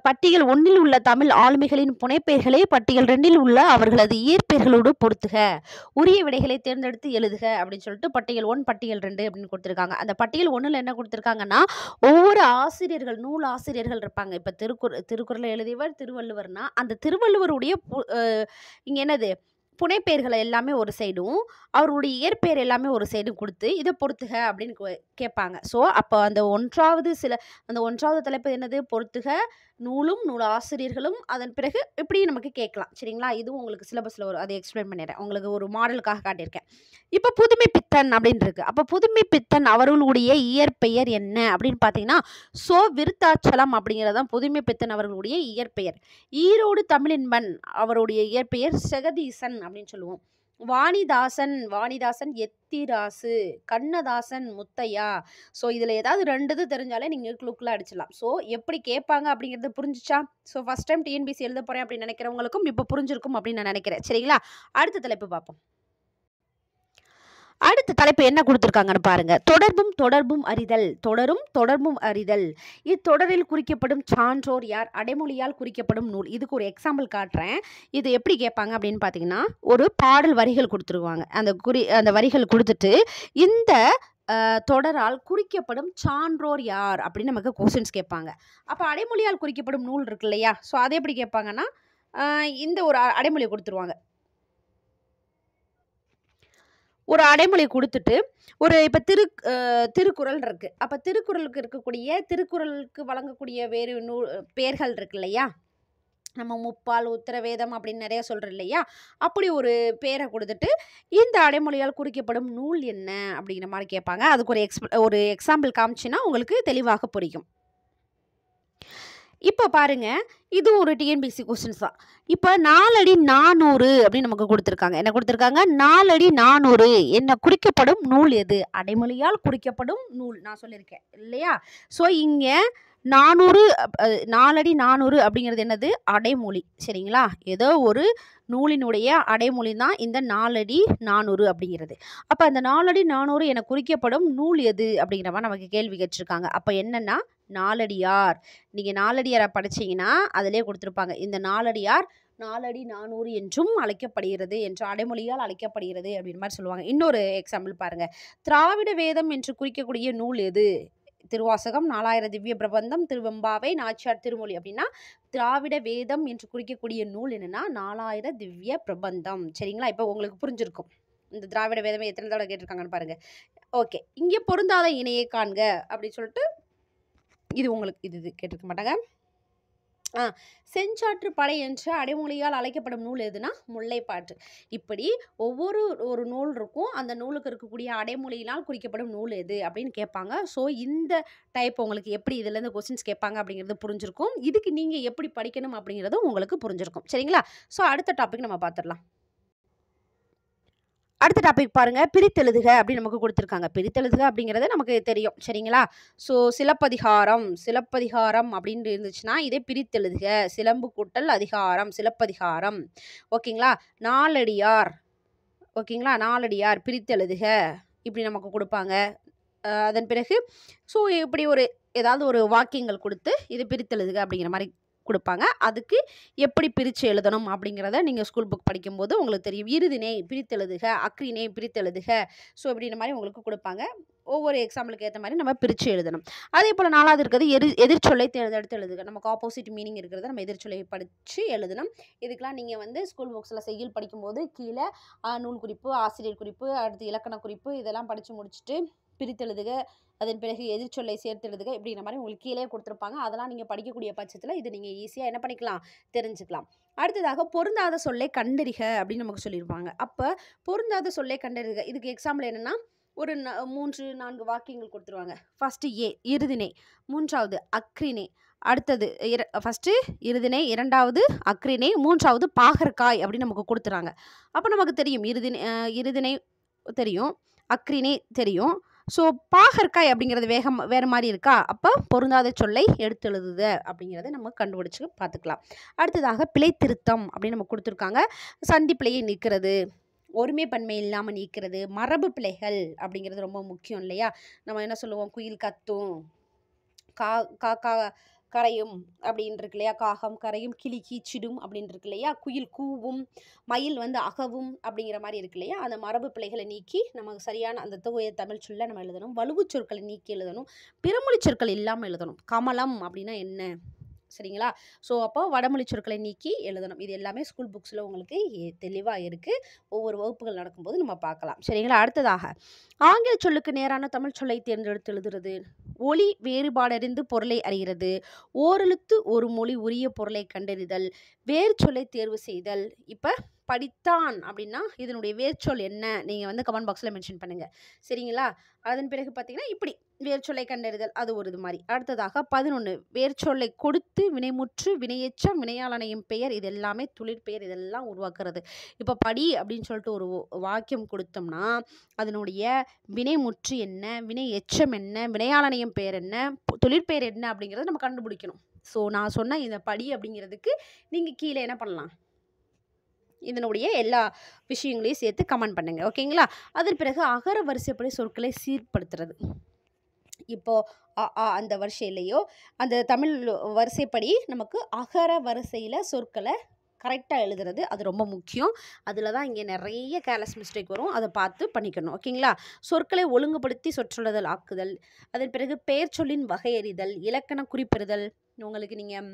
பட்டியல் ஒன்றில் உள்ள தமிழ் ஆளுமைகளின் புனைப்பெயர்களே பட்டியல் ரெண்டில் உள்ள அவர்களது இயற்பெயர்களோடு பொறுத்துக உரிய விடைகளை தேர்ந்தெடுத்து எழுதுக அப்படின்னு சொல்லிட்டு பட்டியல் ஒன் பட்டியல் ரெண்டு அப்படின்னு கொடுத்துருக்காங்க அந்த பட்டியல் ஒன்றில் என்ன கொடுத்துருக்காங்கன்னா ஒவ்வொரு ஆசிரியர்கள் நூல் ஆசிரியர்கள் இருப்பாங்க இப்போ திருக்குறள் திருக்குறளை எழுதியவர் திருவள்ளுவர்னா அந்த திருவள்ளுவருடைய இங்கே என்னது புனை பெயர்களை எல்லாமே ஒரு சைடும் அவருடைய இயற்பெயர் எல்லாமே ஒரு சைடும் கொடுத்து இதை பொறுத்துக அப்படின்னு கேட்பாங்க ஸோ அப்போ அந்த ஒன்றாவது சில அந்த ஒன்றாவது தலைப்பு என்னது பொறுத்துக நூலும் நூல் ஆசிரியர்களும் அதன் பிறகு இப்படி நமக்கு கேட்கலாம் சரிங்களா இதுவும் உங்களுக்கு சிலபஸில் ஒரு அதை எக்ஸ்பிளைன் பண்ணிடுறேன் உங்களுக்கு ஒரு மாடலுக்காக காட்டியிருக்கேன் இப்போ புதுமை பித்தன் அப்படின்னு இருக்கு அப்போ புதுமை பித்தன் அவர்களுடைய இயற்பெயர் என்ன அப்படின்னு பார்த்தீங்கன்னா சோ விருத்தாச்சலம் அப்படிங்கிறதான் புதுமை பித்தன் அவர்களுடைய இயற்பெயர் ஈரோடு தமிழின்பன் அவருடைய இயற்பெயர் செகதீசன் அப்படின்னு சொல்லுவோம் வாணிதாசன் வாணிதாசன் எத்திராசு கண்ணதாசன் முத்தையா ஸோ இதில் ஏதாவது ரெண்டு தெரிஞ்சாலே நீங்கள் க்ளூக்கில் அடிச்சிடலாம் ஸோ எப்படி கேட்பாங்க அப்படிங்கிறது புரிஞ்சிச்சா ஸோ ஃபஸ்ட் டைம் டிஎன்பிசி எழுத போகிறேன் அப்படின்னு நினைக்கிறவங்களுக்கும் இப்போ புரிஞ்சிருக்கும் அப்படின்னு நான் நினைக்கிறேன் சரிங்களா அடுத்த தலைப்பு பார்ப்போம் அடுத்த தலைப்பு என்ன கொடுத்துருக்காங்கன்னு பாருங்க தொடர்பும் தொடர்பும் அறிதல் தொடரும் தொடர்பும் அறிதல் இத்தொடரில் குறிக்கப்படும் சான்றோர் யார் அடைமொழியால் குறிக்கப்படும் நூல் இதுக்கு ஒரு எக்ஸாம்பிள் காட்டுறேன் இது எப்படி கேட்பாங்க அப்படின்னு பார்த்தீங்கன்னா ஒரு பாடல் வரிகள் கொடுத்துருவாங்க அந்த குறி அந்த வரிகள் கொடுத்துட்டு இந்த தொடரால் குறிக்கப்படும் சான்றோர் யார் அப்படின்னு நமக்கு கொஸ்டின்ஸ் கேட்பாங்க அப்போ அடைமொழியால் குறிக்கப்படும் நூல் இருக்கு இல்லையா ஸோ அதை எப்படி கேட்பாங்கன்னா இந்த ஒரு அடைமொழியை கொடுத்துருவாங்க ஒரு அடைமொழி கொடுத்துட்டு ஒரு இப்போ திரு திருக்குறள் இருக்குது அப்போ திருக்குறளுக்கு இருக்கக்கூடிய திருக்குறளுக்கு வழங்கக்கூடிய வேறு நூ பேர்கள் இருக்கு இல்லையா நம்ம முப்பால் உத்தரவேதம் அப்படின்னு நிறைய சொல்கிறோம் இல்லையா அப்படி ஒரு பேரை கொடுத்துட்டு இந்த அடைமொழியால் குறிக்கப்படும் நூல் என்ன அப்படிங்கிற மாதிரி கேட்பாங்க அதுக்கு ஒரு எக்ஸ் ஒரு எக்ஸாம்பிள் காமிச்சின்னா உங்களுக்கு தெளிவாக புரியும் இப்போ பாருங்க இதுவும் ஒரு டிஎன்பிசி கொஸ்டின்ஸ் தான் இப்போ நாலடி நானூறு அப்படின்னு நமக்கு கொடுத்துருக்காங்க என்ன கொடுத்துருக்காங்க நாலடி நானூறு என்ன குறிக்கப்படும் நூல் எது அடைமொழியால் குறிக்கப்படும் நூல் நான் சொல்லியிருக்கேன் இல்லையா ஸோ இங்கே நானூறு நாலடி நானூறு அப்படிங்கிறது என்னது அடைமொழி சரிங்களா ஏதோ ஒரு நூலினுடைய அடைமொழி தான் இந்த நாலடி நானூறு அப்படிங்கிறது அப்போ அந்த நாலடி நானூறு என குறிக்கப்படும் நூல் எது அப்படிங்கிறவா நமக்கு கேள்வி கேட்டிருக்காங்க அப்போ என்னென்னா நாலடியார் நீங்கள் நாலடியாரை படித்தீங்கன்னா அதிலே கொடுத்துருப்பாங்க இந்த நாலடியார் நாலடி நானூறு என்றும் அழைக்கப்படுகிறது என்று அடைமொழியால் அழைக்கப்படுகிறது அப்படின்ற மாதிரி சொல்லுவாங்க இன்னொரு எக்ஸாம்பிள் பாருங்கள் திராவிட வேதம் என்று குறிக்கக்கூடிய நூல் எது திருவாசகம் நாலாயிரம் திவ்ய பிரபந்தம் திருவெம்பாவை நாச்சியார் திருமொழி அப்படின்னா திராவிட வேதம் என்று குறிக்கக்கூடிய நூல் என்னென்னா நாலாயிர திவ்ய பிரபந்தம் சரிங்களா இப்போ உங்களுக்கு புரிஞ்சிருக்கும் இந்த திராவிட வேதமே எத்தனை தடவை கேட்டிருக்காங்கன்னு பாருங்கள் ஓகே இங்கே பொருந்தாத இணையை காண்க அப்படின்னு சொல்லிட்டு இது உங்களுக்கு இது இது கேட்டிருக்க மாட்டாங்க ஆ செஞ்சாற்று படை என்ற அடைமொழியால் அழைக்கப்படும் நூல் எதுனா முல்லைப்பாட்டு இப்படி ஒவ்வொரு ஒரு நூல் இருக்கும் அந்த நூலுக்கு இருக்கக்கூடிய அடைமொழியினால் குறிக்கப்படும் நூல் எது அப்படின்னு கேட்பாங்க ஸோ இந்த டைப் உங்களுக்கு எப்படி இதுலேருந்து கொஸ்டின்ஸ் கேட்பாங்க அப்படிங்கிறது புரிஞ்சிருக்கும் இதுக்கு நீங்கள் எப்படி படிக்கணும் அப்படிங்கிறதும் உங்களுக்கு புரிஞ்சிருக்கும் சரிங்களா ஸோ அடுத்த டாபிக் நம்ம பார்த்துடலாம் அடுத்த டாபிக் பாருங்கள் பிரித்தெழுதுக அப்படின்னு நமக்கு கொடுத்துருக்காங்க பிரித்தெழுதுக அப்படிங்கிறது நமக்கு தெரியும் சரிங்களா ஸோ சிலப்பதிகாரம் சிலப்பதிகாரம் அப்படின்னு இருந்துச்சுன்னா இதே பிரித்தெழுதுக சிலம்பு கூட்டல் அதிகாரம் சிலப்பதிகாரம் ஓகேங்களா நாலடியார் ஓகேங்களா நாலடியார் பிரித்தெழுதுக இப்படி நமக்கு கொடுப்பாங்க அதன் பிறகு ஸோ இப்படி ஒரு ஏதாவது ஒரு வாக்கியங்கள் கொடுத்து இது பிரித்தெழுதுக அப்படிங்கிற மாதிரி கொடுப்பாங்க அதுக்கு எப்படி பிரித்து எழுதணும் அப்படிங்கிறத நீங்கள் ஸ்கூல் புக் படிக்கும்போது உங்களுக்கு தெரியும் இறுதினை பிரித்தெழுதுக அக்ரினை பிரித்தெழுதுக ஸோ அப்படின்ற மாதிரி உங்களுக்கு கொடுப்பாங்க ஒவ்வொரு எக்ஸாம்பிளுக்கு ஏற்ற மாதிரி நம்ம பிரித்து எழுதணும் அதே போல் நாலாவது இருக்கிறது எரி எதிர்ச்சொல்லை தேர்ந்தெடுத்து எழுதுக நமக்கு ஆப்போசிட் மீனிங் இருக்கிறத நம்ம எதிர்ச்சொல்லை படித்து எழுதணும் இதுக்கெலாம் நீங்கள் வந்து ஸ்கூல் புக்ஸில் செய்யுள் படிக்கும்போது கீழே நூல் குறிப்பு ஆசிரியர் குறிப்பு அடுத்து இலக்கண குறிப்பு இதெல்லாம் படித்து முடிச்சுட்டு பிரித்தெழுதுக அதன் பிறகு எதிர்ச்சொல்லை சேர்த்தெழுதுக இப்படிங்கிற மாதிரி உங்களுக்கு கீழே கொடுத்துருப்பாங்க அதெல்லாம் நீங்கள் படிக்கக்கூடிய பட்சத்தில் இது நீங்கள் ஈஸியாக என்ன பண்ணிக்கலாம் தெரிஞ்சுக்கலாம் அடுத்ததாக பொருந்தாத சொல்லை கண்டறிக அப்படின்னு நமக்கு சொல்லியிருப்பாங்க அப்போ பொருந்தாத சொல்லை கண்டறிக இதுக்கு எக்ஸாம்பிள் என்னென்னா ஒரு ந மூன்று நான்கு வாக்கியங்கள் கொடுத்துருவாங்க ஃபஸ்ட்டு ஏ இறுதினை மூன்றாவது அக்ரினை அடுத்தது இர ஃபஸ்ட்டு இறுதினை இரண்டாவது அக்ரினை மூன்றாவது பாகற்காய் அப்படின்னு நமக்கு கொடுத்துறாங்க அப்போ நமக்கு தெரியும் இறுதினை இறுதினை தெரியும் அக்ரினை தெரியும் ஸோ பாகற்காய் அப்படிங்கிறது வேகம் வேறு மாதிரி இருக்கா அப்போ பொருந்தாத சொல்லை எடுத்து எழுதுது அப்படிங்கிறத நம்ம கண்டுபிடிச்சி பார்த்துக்கலாம் அடுத்ததாக பிழை திருத்தம் அப்படின்னு நம்ம கொடுத்துருக்காங்க சந்தி பிழையை நிற்கிறது ஒருமை பன்மை இல்லாமல் நீக்கிறது மரபு பிழைகள் அப்படிங்கிறது ரொம்ப முக்கியம் இல்லையா நம்ம என்ன சொல்லுவோம் குயில் கத்தும் கா கா கா கரையும் அப்படின்னு இருக்கு இல்லையா காகம் கரையும் கிளி கீச்சிடும் அப்படின்னு இருக்கு இல்லையா குயில் கூவும் மயில் வந்து அகவும் அப்படிங்கிற மாதிரி இருக்கு இல்லையா அந்த மரபு பிள்ளைகளை நீக்கி நமக்கு சரியான அந்த தூய தமிழ் சொல்ல நம்ம எழுதணும் வலுவுச் சொற்களை நீக்கி எழுதணும் பிறமொழி சொற்கள் இல்லாமல் எழுதணும் கமலம் அப்படின்னா என்ன சரிங்களா ஸோ அப்போ வடமொழி சொற்களை நீக்கி எழுதணும் இது எல்லாமே ஸ்கூல் புக்ஸில் உங்களுக்கு தெளிவாக இருக்குது ஒவ்வொரு வகுப்புகள் நடக்கும்போது நம்ம பார்க்கலாம் சரிங்களா அடுத்ததாக ஆங்கில சொல்லுக்கு நேரான தமிழ் சொல்லை தேர்ந்தெடுத்து எழுதுறது ஒளி வேறுபாடறிந்து பொருளை அறிகிறது ஓரெழுத்து ஒரு மொழி உரிய பொருளை கண்டறிதல் வேறு சொல்லை தேர்வு செய்தல் இப்போ படித்தான் அப்படின்னா இதனுடைய வேர்ச்சொல் என்ன நீங்கள் வந்து கமெண்ட் பாக்ஸில் மென்ஷன் பண்ணுங்கள் சரிங்களா அதன் பிறகு பார்த்தீங்கன்னா இப்படி வேர்ச்சொல்லை கண்டறிதல் அது ஒரு இது மாதிரி அடுத்ததாக பதினொன்று வேர்ச்சொல்லை கொடுத்து வினைமுற்று வினையெச்சம் வினையாளனையும் பெயர் இது எல்லாமே தொழிற்பெயர் இதெல்லாம் உருவாக்குறது இப்போ படி அப்படின்னு சொல்லிட்டு ஒரு வாக்கியம் கொடுத்தோம்னா அதனுடைய வினைமுற்று என்ன வினை எச்சம் என்ன வினையாளனையும் பெயர் என்ன தொழிற்பெயர் என்ன அப்படிங்கிறத நம்ம கண்டுபிடிக்கணும் ஸோ நான் சொன்ன இந்த படி அப்படிங்கிறதுக்கு நீங்கள் கீழே என்ன பண்ணலாம் இதனுடைய எல்லா விஷயங்களையும் சேர்த்து கமெண்ட் பண்ணுங்கள் ஓகேங்களா அதன் பிறகு அகர வரிசைப்படி சொற்களை சீர்படுத்துறது இப்போது அ ஆ அந்த வரிசையிலையோ அந்த தமிழ் வரிசைப்படி நமக்கு அகர வரிசையில் சொற்களை கரெக்டாக எழுதுறது அது ரொம்ப முக்கியம் அதில் தான் இங்கே நிறைய கேர்லஸ் மிஸ்டேக் வரும் அதை பார்த்து பண்ணிக்கணும் ஓகேங்களா சொற்களை ஒழுங்குபடுத்தி சொற்றொழுதல் ஆக்குதல் அதன் பிறகு பெயர் சொல்லின் வகையறிதல் இலக்கண குறிப்பிடுதல் உங்களுக்கு நீங்கள்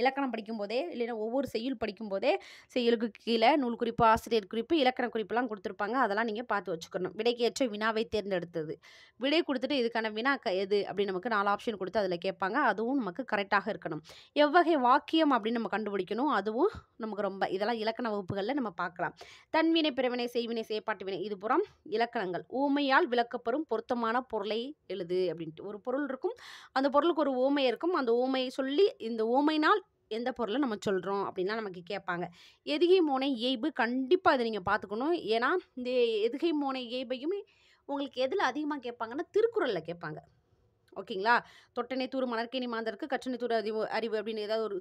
இலக்கணம் படிக்கும்போதே இல்லைன்னா ஒவ்வொரு செய்யுள் படிக்கும்போதே செய்யலுக்கு கீழே நூல் குறிப்பு ஆசிரியர் குறிப்பு இலக்கண குறிப்புலாம் கொடுத்துருப்பாங்க அதெல்லாம் நீங்கள் பார்த்து வச்சுக்கணும் விடைக்கு ஏற்ற வினாவை தேர்ந்தெடுத்தது விடை கொடுத்துட்டு இதுக்கான வினா எது அப்படின்னு நமக்கு நாலு ஆப்ஷன் கொடுத்து அதில் கேட்பாங்க அதுவும் நமக்கு கரெக்டாக இருக்கணும் எவ்வகை வாக்கியம் அப்படின்னு நம்ம கண்டுபிடிக்கணும் அதுவும் நமக்கு ரொம்ப இதெல்லாம் இலக்கண வகுப்புகளில் நம்ம பார்க்கலாம் தன்வினை பிறவினை செய்வினை செயற்பாட்டு வினை இது புறம் இலக்கணங்கள் ஊமையால் விளக்கப்பெறும் பொருத்தமான பொருளை எழுது அப்படின்ட்டு ஒரு பொருள் இருக்கும் அந்த பொருளுக்கு ஒரு ஊமை இருக்கும் அந்த ஊமையை சொல்லி இந்த ஊமையினால் எந்த பொருளை நம்ம சொல்கிறோம் அப்படின்லாம் நமக்கு கேட்பாங்க எதுகை மோனை ஏய்பு கண்டிப்பாக அதை நீங்கள் பார்த்துக்கணும் ஏன்னா இந்த எதுகை மோனை ஏய்பையுமே உங்களுக்கு எதில் அதிகமாக கேட்பாங்கன்னா திருக்குறளில் கேட்பாங்க ஓகேங்களா தொட்டனை தூர் மணற்கேணி மாந்தருக்கு கற்றனை தூர் அறிவு அறிவு அப்படின்னு ஏதாவது ஒரு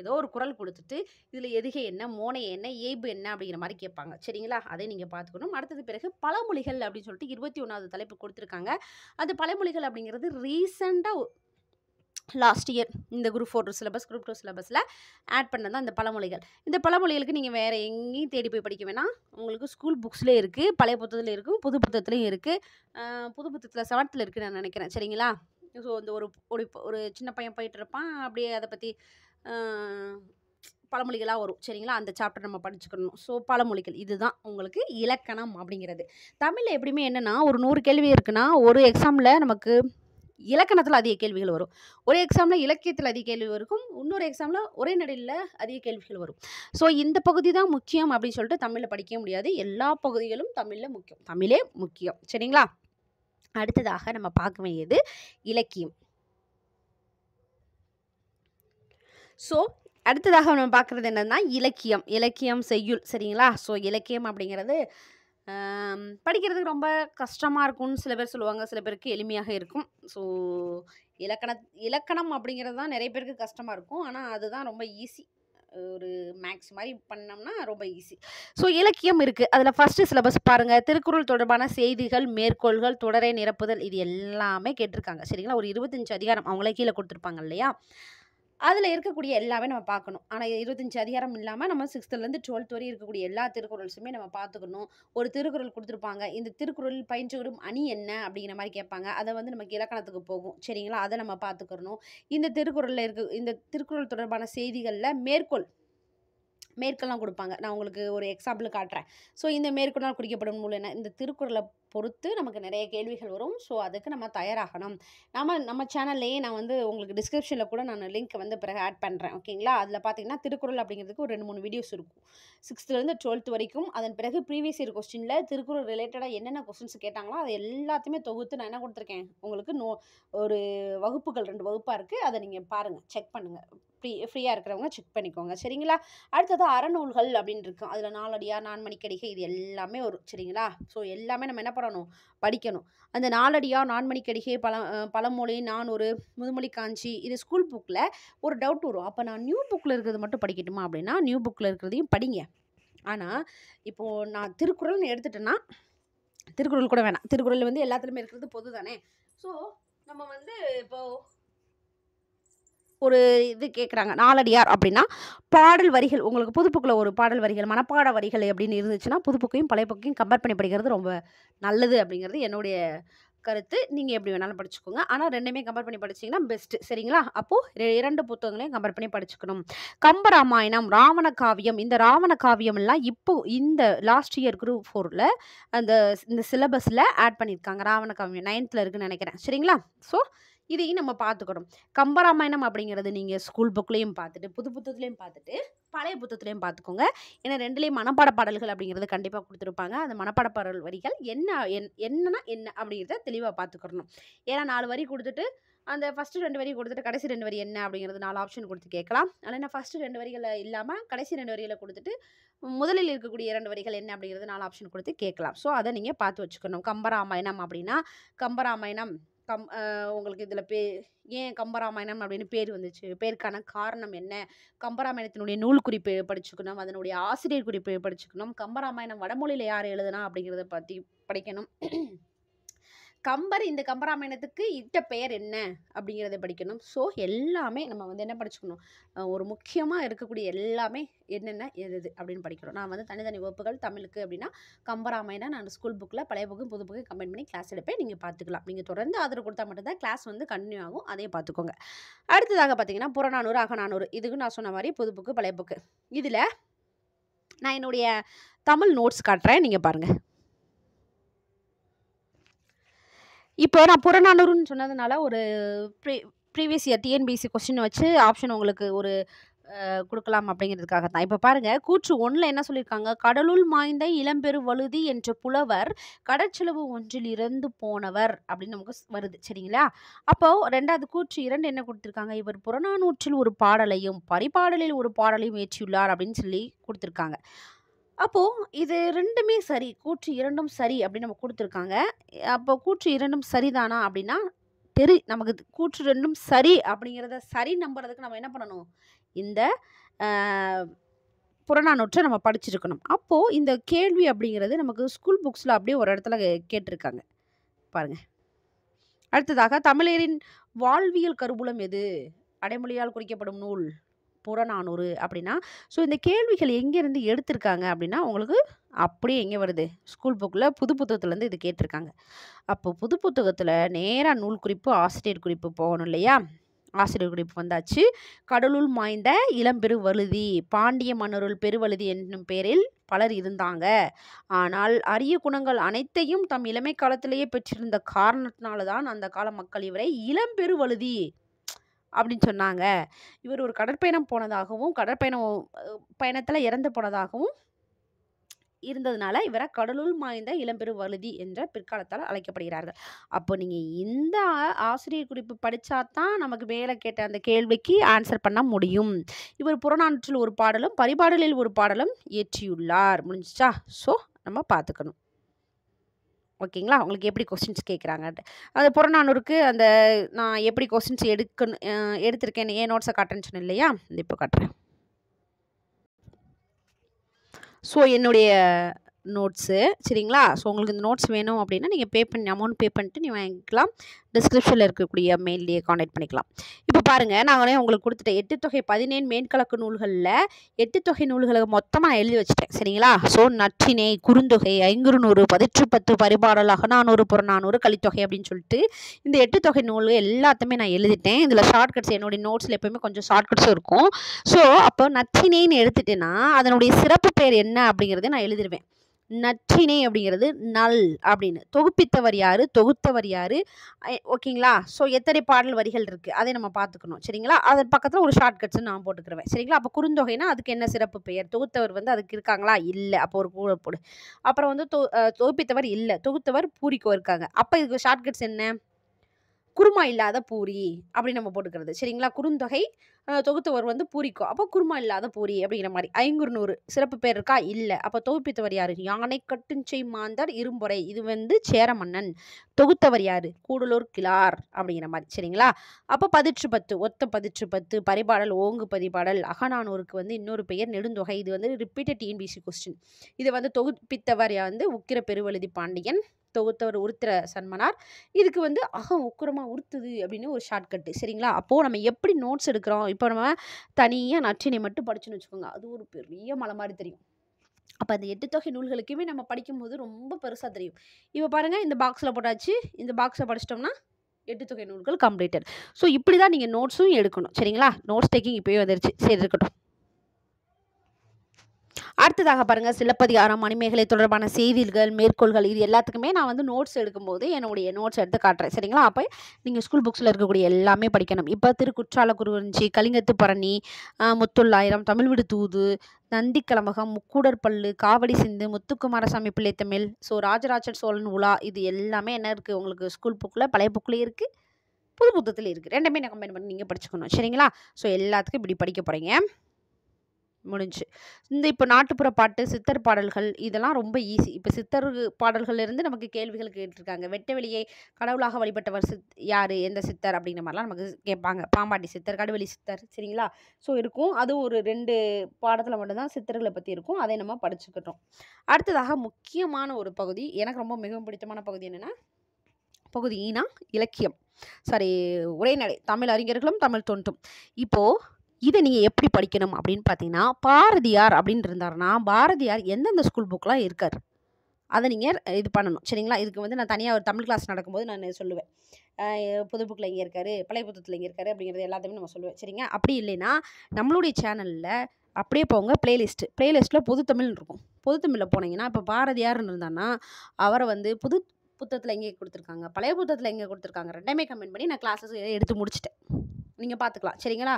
ஏதோ ஒரு குரல் கொடுத்துட்டு இதில் எதுகை என்ன மோனை என்ன ஏய்பு என்ன அப்படிங்கிற மாதிரி கேட்பாங்க சரிங்களா அதை நீங்கள் பார்த்துக்கணும் அடுத்தது பிறகு பழமொழிகள் அப்படின்னு சொல்லிட்டு இருபத்தி ஒன்றாவது தலைப்பு கொடுத்துருக்காங்க அது பழமொழிகள் அப்படிங்கிறது ரீசெண்டாக லாஸ்ட் இயர் இந்த group four syllabus group two சிலபஸில் ஆட் பண்ணது தான் இந்த பழமொழிகள் இந்த பழமொழிகளுக்கு நீங்கள் வேறு எங்கேயும் தேடி போய் படிக்க வேணாம் உங்களுக்கு ஸ்கூல் புக்ஸ்லேயே இருக்குது பழைய புத்தகத்தில் இருக்கும் புது புத்தகத்துலேயும் இருக்குது புது புத்தகத்தில் செவன்த்தில் இருக்குது நான் நினைக்கிறேன் சரிங்களா ஸோ இந்த ஒரு ஒரு ஒரு சின்ன பையன் போயிட்டு இருப்பான் அப்படியே அதை பற்றி பழமொழிகளாக வரும் சரிங்களா அந்த சாப்டர் நம்ம படிச்சுக்கணும் ஸோ பழமொழிகள் இதுதான் உங்களுக்கு இலக்கணம் அப்படிங்கிறது தமிழில் எப்படியுமே என்னென்னா ஒரு நூறு கேள்வி இருக்குன்னா ஒரு எக்ஸாமில் நமக்கு இலக்கணத்தில் அதிக கேள்விகள் வரும் ஒரே எக்ஸாமில் இலக்கியத்தில் அதிக கேள்வி இருக்கும் இன்னொரு எக்ஸாமில் ஒரே நடையில் அதிக கேள்விகள் வரும் ஸோ இந்த பகுதி தான் முக்கியம் அப்படின்னு சொல்லிட்டு தமிழில் படிக்க முடியாது எல்லா பகுதிகளும் தமிழில் முக்கியம் தமிழே முக்கியம் சரிங்களா அடுத்ததாக நம்ம பார்க்க வேண்டியது இலக்கியம் ஸோ அடுத்ததாக நம்ம பார்க்குறது என்னென்னா இலக்கியம் இலக்கியம் செய்யுள் சரிங்களா ஸோ இலக்கியம் அப்படிங்கிறது படிக்கிறதுக்கு ரொம்ப கஷ்டமாக இருக்கும்னு சில பேர் சொல்லுவாங்க சில பேருக்கு எளிமையாக இருக்கும் ஸோ இலக்கண இலக்கணம் அப்படிங்கிறது தான் நிறைய பேருக்கு கஷ்டமாக இருக்கும் ஆனால் அதுதான் ரொம்ப ஈஸி ஒரு மேக்ஸ் மாதிரி பண்ணோம்னா ரொம்ப ஈஸி ஸோ இலக்கியம் இருக்குது அதில் ஃபஸ்ட்டு சிலபஸ் பாருங்கள் திருக்குறள் தொடர்பான செய்திகள் மேற்கோள்கள் தொடரை நிரப்புதல் இது எல்லாமே கேட்டிருக்காங்க சரிங்களா ஒரு இருபத்தஞ்சு அதிகாரம் அவங்களே கீழே கொடுத்துருப்பாங்க இல்லையா அதில் இருக்கக்கூடிய எல்லாமே நம்ம பார்க்கணும் ஆனால் இருபத்தஞ்சி அதிகாரம் இல்லாமல் நம்ம சிக்ஸ்த்துலேருந்து டுவெல்த் வரையும் இருக்கக்கூடிய எல்லா திருக்குறள்ஸுமே நம்ம பார்த்துக்கணும் ஒரு திருக்குறள் கொடுத்துருப்பாங்க இந்த திருக்குறள் பயின்று வரும் அணி என்ன அப்படிங்கிற மாதிரி கேட்பாங்க அதை வந்து நமக்கு இலக்கணத்துக்கு போகும் சரிங்களா அதை நம்ம பார்த்துக்கிறணும் இந்த திருக்குறளில் இருக்க இந்த திருக்குறள் தொடர்பான செய்திகளில் மேற்கோள் மேற்கெல்லாம் கொடுப்பாங்க நான் உங்களுக்கு ஒரு எக்ஸாம்பிள் காட்டுறேன் ஸோ இந்த மேற்கொள்ளால் குறிக்கப்படும் நூல் என்ன இந்த திருக்குறளை பொறுத்து நமக்கு நிறைய கேள்விகள் வரும் ஸோ அதுக்கு நம்ம தயாராகணும் நம்ம நம்ம சேனல்லையே நான் வந்து உங்களுக்கு டிஸ்கிரிப்ஷனில் கூட நான் லிங்க் வந்து பிறகு ஆட் பண்ணுறேன் ஓகேங்களா அதில் பார்த்தீங்கன்னா திருக்குறள் அப்படிங்கிறதுக்கு ஒரு ரெண்டு மூணு வீடியோஸ் இருக்கும் சிக்ஸ்த்துலேருந்து டுவெல்த் வரைக்கும் அதன் பிறகு ப்ரீவியஸ் இயர் கொஸ்டினில் திருக்குறள் ரிலேட்டடாக என்னென்ன கொஸ்டின்ஸ் கேட்டாங்களோ அது எல்லாத்தையுமே தொகுத்து நான் என்ன கொடுத்துருக்கேன் உங்களுக்கு நோ ஒரு வகுப்புகள் ரெண்டு வகுப்பாக இருக்குது அதை நீங்கள் பாருங்கள் செக் பண்ணுங்கள் ஃப்ரீ ஃப்ரீயாக இருக்கிறவங்க செக் பண்ணிக்கோங்க சரிங்களா அடுத்தது அறநூல்கள் அப்படின்னு இருக்கும் அதில் நாலடியார் நான்மணிக்கடிகை இது எல்லாமே வரும் சரிங்களா ஸோ எல்லாமே நம்ம என்ன பண்ணணும் படிக்கணும் அந்த நாலடியா நான்மணிக்கடிகை பல பழமொழி நான் ஒரு முதுமொழி காஞ்சி இது ஸ்கூல் புக்கில் ஒரு டவுட் வரும் அப்போ நான் நியூ புக்கில் இருக்கிறது மட்டும் படிக்கட்டுமா அப்படின்னா நியூ புக்கில் இருக்கிறதையும் படிங்க ஆனால் இப்போது நான் திருக்குறள்னு எடுத்துட்டேன்னா திருக்குறள் கூட வேணாம் திருக்குறள் வந்து எல்லாத்துலேயுமே இருக்கிறது பொது தானே ஸோ நம்ம வந்து இப்போது ஒரு இது கேட்குறாங்க நாலடியார் அப்படின்னா பாடல் வரிகள் உங்களுக்கு புதுப்புக்கில் ஒரு பாடல் வரிகள் மனப்பாட வரிகள் அப்படின்னு இருந்துச்சுன்னா புதுப்புக்கையும் பழைய புக்கையும் கம்பேர் பண்ணி படிக்கிறது ரொம்ப நல்லது அப்படிங்கிறது என்னுடைய கருத்து நீங்கள் எப்படி வேணாலும் படிச்சுக்கோங்க ஆனால் ரெண்டுமே கம்பேர் பண்ணி படிச்சிங்கன்னா பெஸ்ட்டு சரிங்களா அப்போது இரண்டு புத்தகங்களையும் கம்பேர் பண்ணி படிச்சுக்கணும் கம்பராமாயணம் ராவண காவியம் இந்த ராவண காவியம்லாம் இப்போ இந்த லாஸ்ட் இயர் குரூப் ஃபோரில் அந்த இந்த சிலபஸில் ஆட் பண்ணியிருக்காங்க ராவண காவியம் நைன்த்தில் இருக்குன்னு நினைக்கிறேன் சரிங்களா ஸோ இதையும் நம்ம பார்த்துக்கணும் கம்பராமாயணம் அப்படிங்கிறது நீங்கள் ஸ்கூல் புக்லேயும் பார்த்துட்டு புது புத்தகத்துலேயும் பார்த்துட்டு பழைய புத்தகத்துலேயும் பார்த்துக்கோங்க ஏன்னா ரெண்டுலேயும் மனப்பாட பாடல்கள் அப்படிங்கிறது கண்டிப்பாக கொடுத்துருப்பாங்க அந்த மனப்பாட பாடல் வரிகள் என்ன என் என்னன்னா என்ன அப்படிங்கிறத தெளிவாக பார்த்துக்கணும் ஏன்னா நாலு வரி கொடுத்துட்டு அந்த ஃபஸ்ட்டு ரெண்டு வரி கொடுத்துட்டு கடைசி ரெண்டு வரி என்ன அப்படிங்கிறது நாலு ஆப்ஷன் கொடுத்து கேட்கலாம் ஆனால் என்ன ஃபஸ்ட்டு ரெண்டு வரிகளை இல்லாமல் கடைசி ரெண்டு வரிகளை கொடுத்துட்டு முதலில் இருக்கக்கூடிய இரண்டு வரிகள் என்ன அப்படிங்கிறது நாலு ஆப்ஷன் கொடுத்து கேட்கலாம் ஸோ அதை நீங்கள் பார்த்து வச்சுக்கணும் கம்பராமாயணம் அப்படின்னா கம்பராமாயணம் கம் உங்களுக்கு இதில் பே ஏன் கம்பராமாயணம் அப்படின்னு பேர் வந்துச்சு பேருக்கான காரணம் என்ன கம்பராமாயணத்தினுடைய நூல் குறிப்பு படிச்சுக்கணும் அதனுடைய ஆசிரியர் குறிப்பு படிச்சுக்கணும் கம்பராமாயணம் வடமொழியில் யார் எழுதுனா அப்படிங்கிறத பற்றி படிக்கணும் கம்பர் இந்த கம்பராமாயணத்துக்கு இட்ட பெயர் என்ன அப்படிங்கிறத படிக்கணும் ஸோ எல்லாமே நம்ம வந்து என்ன படிச்சுக்கணும் ஒரு முக்கியமாக இருக்கக்கூடிய எல்லாமே என்னென்ன எது அப்படின்னு படிக்கணும் நான் வந்து தனித்தனி வகுப்புகள் தமிழுக்கு அப்படின்னா கம்பராமாயணம் நான் ஸ்கூல் புக்கில் பழைய புக்கு புது புக்கு கம்பைன் பண்ணி கிளாஸ் எடுப்பேன் நீங்கள் பார்த்துக்கலாம் நீங்கள் தொடர்ந்து ஆதரவு கொடுத்தா மட்டும்தான் கிளாஸ் வந்து கண்டினியூ ஆகும் அதையும் பார்த்துக்கோங்க அடுத்ததாக பார்த்தீங்கன்னா புறநானூறு அகநானூறு இதுக்கு நான் சொன்ன மாதிரி புது புக்கு பழைய புக்கு இதில் நான் என்னுடைய தமிழ் நோட்ஸ் காட்டுறேன் நீங்கள் பாருங்கள் இப்போ நான் புறநானூறுன்னு சொன்னதுனால ஒரு pre previous year TNPSC question வச்சு ஆப்ஷன் உங்களுக்கு ஒரு கொடுக்கலாம் அப்படிங்கிறதுக்காக தான் இப்போ பாருங்கள் கூற்று ஒன்றில் என்ன சொல்லியிருக்காங்க கடலுள் மாய்ந்த இளம்பெரு வழுதி என்ற புலவர் கடற்செலவு ஒன்றில் இறந்து போனவர் அப்படின்னு நமக்கு வருது சரிங்களா அப்போது ரெண்டாவது கூற்று இரண்டு என்ன கொடுத்துருக்காங்க இவர் புறநானூற்றில் ஒரு பாடலையும் பரிபாடலில் ஒரு பாடலையும் ஏற்றியுள்ளார் அப்படின்னு சொல்லி கொடுத்துருக்காங்க அப்போது இது ரெண்டுமே சரி கூற்று இரண்டும் சரி அப்படின்னு நம்ம கொடுத்துருக்காங்க அப்போ கூற்று இரண்டும் சரிதானா அப்படின்னா தெரி நமக்கு கூற்று ரெண்டும் சரி அப்படிங்கிறத சரி நம்புறதுக்கு நம்ம என்ன பண்ணணும் இந்த புறநானூற்றை நம்ம படிச்சிருக்கணும் அப்போது இந்த கேள்வி அப்படிங்கிறது நமக்கு ஸ்கூல் புக்ஸில் அப்படியே ஒரு இடத்துல கேட்டிருக்காங்க பாருங்கள் அடுத்ததாக தமிழரின் வாழ்வியல் கருவூலம் எது அடைமொழியால் குறிக்கப்படும் நூல் புறநானூறு அப்படின்னா ஸோ இந்த கேள்விகள் எங்கேருந்து எடுத்திருக்காங்க அப்படின்னா உங்களுக்கு அப்படியே எங்கே வருது ஸ்கூல் புக்கில் புது புத்தகத்துலேருந்து இது கேட்டிருக்காங்க அப்போ புது புத்தகத்தில் நேராக நூல் குறிப்பு ஆசிரியர் குறிப்பு போகணும் இல்லையா ஆசிரியர் குறிப்பு வந்தாச்சு கடலுள் மாய்ந்த இளம்பெரு வழுதி பாண்டிய மன்னருள் பெருவழுதி என்னும் பேரில் பலர் இருந்தாங்க ஆனால் அரிய குணங்கள் அனைத்தையும் தம் இளமை காலத்திலேயே பெற்றிருந்த காரணத்தினால தான் அந்த கால மக்கள் இவரை இளம்பெருவழுதி அப்படின்னு சொன்னாங்க இவர் ஒரு கடற்பயணம் போனதாகவும் கடற்பயணம் பயணத்தில் இறந்து போனதாகவும் இருந்ததுனால இவரை கடலுள் மாய்ந்த இளம்பெரு வழுதி என்ற பிற்காலத்தால் அழைக்கப்படுகிறார்கள் அப்போ நீங்கள் இந்த ஆசிரியர் குறிப்பு படித்தா தான் நமக்கு மேலே கேட்ட அந்த கேள்விக்கு ஆன்சர் பண்ண முடியும் இவர் புறநானூற்றில் ஒரு பாடலும் பரிபாடலில் ஒரு பாடலும் இயற்றியுள்ளார் முடிஞ்சிச்சா ஸோ நம்ம பார்த்துக்கணும் ஓகேங்களா அவங்களுக்கு எப்படி கொஸ்டின்ஸ் கேட்குறாங்கன்ட்டு அந்த புறநானூருக்கு அந்த நான் எப்படி கொஸ்டின்ஸ் எடுக்கணும் எடுத்திருக்கேன் ஏன் நோட்ஸை காட்டுன்னு சொன்னேன் இல்லையா இப்போ காட்டுறேன் ஸோ என்னுடைய நோட்ஸு சரிங்களா ஸோ உங்களுக்கு இந்த நோட்ஸ் வேணும் அப்படின்னா நீங்கள் பே பண்ணி அமௌண்ட் பே பண்ணிட்டு நீங்கள் வாங்கிக்கலாம் டிஸ்கிரிப்ஷனில் இருக்கக்கூடிய மெயிலே காண்டாக்ட் பண்ணிக்கலாம் இப்போ பாருங்கள் நாங்களே உங்களுக்கு கொடுத்துட்டேன் எட்டு தொகை பதினேழு மேன்கலக்கு நூல்களில் எட்டு தொகை நூல்களை மொத்தமாக நான் எழுதி வச்சுட்டேன் சரிங்களா ஸோ நற்றினை குறுந்தொகை ஐங்குறு நூறு பதிற்று பத்து பரிபாடல் அகநானூறு புறநானூறு கலித்தொகை அப்படின்னு சொல்லிட்டு இந்த எட்டு தொகை நூல் எல்லாத்தையுமே நான் எழுதிட்டேன் இதில் ஷார்ட்கட்ஸ் என்னுடைய நோட்ஸில் எப்போயுமே கொஞ்சம் ஷார்ட்கட்ஸும் இருக்கும் ஸோ அப்போ நற்றினைன்னு எடுத்துட்டேன்னா அதனுடைய சிறப்பு பெயர் என்ன அப்படிங்கிறத நான் எழுதிடுவேன் நற்றினை அப்படிங்கிறது நல் அப்படின்னு தொகுப்பித்தவர் யார் தொகுத்தவர் யார் ஓகேங்களா ஸோ எத்தனை பாடல் வரிகள் இருக்குது அதை நம்ம பார்த்துக்கணும் சரிங்களா அதன் பக்கத்தில் ஒரு ஷார்ட்கட்ஸ் நான் போட்டுக்கிறேன் சரிங்களா அப்போ குறுந்தொகைனா அதுக்கு என்ன சிறப்பு பெயர் தொகுத்தவர் வந்து அதுக்கு இருக்காங்களா இல்லை அப்போ ஒரு கூட போடு அப்புறம் வந்து தொகுப்பித்தவர் இல்லை தொகுத்தவர் பூரிக்கோ இருக்காங்க அப்போ இதுக்கு ஷார்ட்கட்ஸ் என்ன குருமா இல்லாத பூரி அப்படி நம்ம போட்டுக்கிறது சரிங்களா குறுந்தொகை தொகுத்தவர் வந்து பூரிக்கோ அப்போ குருமா இல்லாத பூரி அப்படிங்கிற மாதிரி ஐங்குறுநூறு சிறப்பு பேர் இருக்கா இல்லை அப்போ தொகுப்பித்தவர் யார் யானை கட்டுஞ்செய் மாந்தர் இரும்பொறை இது வந்து சேர மன்னன் தொகுத்தவர் யார் கூடலூர் கிளார் அப்படிங்கிற மாதிரி சரிங்களா அப்போ பதிற்று பத்து ஒத்த பதிற்று பத்து பரிபாடல் ஓங்கு பதிபாடல் அகநானூருக்கு வந்து இன்னொரு பெயர் நெடுந்தொகை இது வந்து ரிப்பீட்டட் டிஎன்பிசி கொஸ்டின் இது வந்து தொகுப்பித்தவர் வந்து உக்கிர பெருவழுதி பாண்டியன் தொகுத்தவர் உறுத்துற சன்மனார் இதுக்கு வந்து அகம் உக்கரமாக உறுத்துது அப்படின்னு ஒரு ஷார்ட்கட்டு சரிங்களா அப்போது நம்ம எப்படி நோட்ஸ் எடுக்கிறோம் இப்போ நம்ம தனியாக நற்றினை மட்டும் படிச்சுன்னு வச்சுக்கோங்க அது ஒரு பெரிய மலை மாதிரி தெரியும் அப்போ அந்த எட்டு தொகை நூல்களுக்குமே நம்ம படிக்கும்போது ரொம்ப பெருசாக தெரியும் இப்போ பாருங்கள் இந்த பாக்ஸில் போட்டாச்சு இந்த பாக்ஸில் படிச்சிட்டோம்னா எட்டு தொகை நூல்கள் கம்ப்ளீட்டட் ஸோ இப்படி தான் நீங்கள் நோட்ஸும் எடுக்கணும் சரிங்களா நோட்ஸ் டேக்கிங் இப்போயே வந்துருச்சு சரி இருக்கட்டும் அடுத்ததாக பாருங்கள் சிலப்பதிகாரம் மணிமேகலை தொடர்பான செய்திகள் மேற்கோள்கள் இது எல்லாத்துக்குமே நான் வந்து நோட்ஸ் எடுக்கும்போது என்னுடைய நோட்ஸ் எடுத்து காட்டுறேன் சரிங்களா அப்போ நீங்கள் ஸ்கூல் புக்ஸில் இருக்கக்கூடிய எல்லாமே படிக்கணும் இப்போ திருக்குற்றால குருவஞ்சி கலிங்கத்து பரணி முத்தொள்ளாயிரம் விடு தூது நந்தி கலமகம் பல்லு காவடி சிந்து முத்துக்குமாரசாமி பிள்ளை தமிழ் ஸோ ராஜராஜன் சோழன் உலா இது எல்லாமே என்ன இருக்குது உங்களுக்கு ஸ்கூல் புக்கில் பழைய புக்கில் இருக்குது புது புத்தத்தில் இருக்குது ரெண்டுமே நான் கம்பெயின் பண்ணி நீங்கள் படிச்சுக்கணும் சரிங்களா ஸோ எல்லாத்துக்கும் இப்படி படிக்க போகிறீங்க முடிஞ்சு இந்த இப்போ நாட்டுப்புற பாட்டு சித்தர் பாடல்கள் இதெல்லாம் ரொம்ப ஈஸி இப்போ சித்தர் பாடல்கள்லேருந்து நமக்கு கேள்விகள் கேட்டிருக்காங்க வெட்ட வெளியே கடவுளாக வழிபட்டவர் சித் யார் எந்த சித்தர் அப்படிங்கிற மாதிரிலாம் நமக்கு கேட்பாங்க பாம்பாட்டி சித்தர் கடுவெளி சித்தர் சரிங்களா ஸோ இருக்கும் அது ஒரு ரெண்டு பாடத்தில் மட்டும்தான் சித்தர்களை பற்றி இருக்கும் அதை நம்ம படிச்சுக்கிட்டோம் அடுத்ததாக முக்கியமான ஒரு பகுதி எனக்கு ரொம்ப மிகவும் பிடித்தமான பகுதி என்னென்னா ஈனா இலக்கியம் சாரி உரைநடை தமிழ் அறிஞர்களும் தமிழ் தோன்றும் இப்போது இதை நீங்கள் எப்படி படிக்கணும் அப்படின்னு பார்த்தீங்கன்னா பாரதியார் அப்படின்னு இருந்தாருன்னா பாரதியார் எந்தெந்த ஸ்கூல் புக்கெலாம் இருக்கார் அதை நீங்கள் இது பண்ணணும் சரிங்களா இதுக்கு வந்து நான் தனியாக ஒரு தமிழ் கிளாஸ் நடக்கும்போது நான் சொல்லுவேன் புது புக்கில் இங்கே இருக்கார் பழைய புத்தகத்தில் இங்கே இருக்கார் அப்படிங்கிறது எல்லாத்தையுமே நம்ம சொல்லுவேன் சரிங்க அப்படி இல்லைன்னா நம்மளுடைய சேனலில் அப்படியே போங்க பிளேலிஸ்ட்டு ப்ளேலிஸ்ட்டில் புது தமிழ் இருக்கும் புது தமிழில் போனீங்கன்னா இப்போ பாரதியார்னு இருந்தான்னா அவரை வந்து புது புத்தகத்தில் எங்கே கொடுத்துருக்காங்க பழைய புத்தகத்தில் எங்கே கொடுத்துருக்காங்க ரெண்டுமே கமெண்ட் பண்ணி நான் கிளாஸஸ் எடுத்து முடிச்சிட்டேன் நீங்கள் பார்த்துக்கலாம் சரிங்களா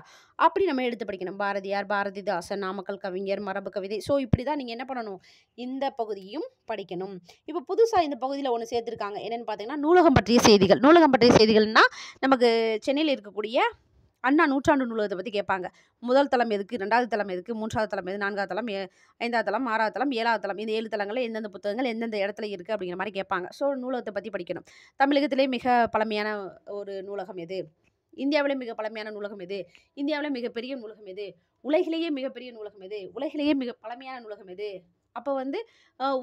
அப்படி நம்ம எடுத்து படிக்கணும் பாரதியார் பாரதிதாசன் நாமக்கல் கவிஞர் மரபு கவிதை ஸோ இப்படி தான் நீங்கள் என்ன பண்ணணும் இந்த பகுதியும் படிக்கணும் இப்போ புதுசாக இந்த பகுதியில் ஒன்று சேர்த்துருக்காங்க என்னென்னு பார்த்தீங்கன்னா நூலகம் பற்றிய செய்திகள் நூலகம் பற்றிய செய்திகள்னால் நமக்கு சென்னையில் இருக்கக்கூடிய அண்ணா நூற்றாண்டு நூலகத்தை பற்றி கேட்பாங்க முதல் தளம் எதுக்கு ரெண்டாவது தளம் எதுக்கு மூன்றாவது தளம் எது நான்காவது தளம் ஐந்தாவது தளம் ஆறாவது தளம் ஏழாவது தளம் இந்த ஏழு தளங்களில் எந்தெந்த புத்தகங்கள் எந்தெந்த இடத்துல இருக்குது அப்படிங்கிற மாதிரி கேட்பாங்க ஸோ நூலகத்தை பற்றி படிக்கணும் தமிழகத்திலே மிக பழமையான ஒரு நூலகம் எது இந்தியாவிலே மிக பழமையான நூலகம் எது இந்தியாவிலே மிகப்பெரிய நூலகம் எது உலகிலேயே மிகப்பெரிய நூலகம் எது உலகிலேயே மிக பழமையான நூலகம் எது அப்போ வந்து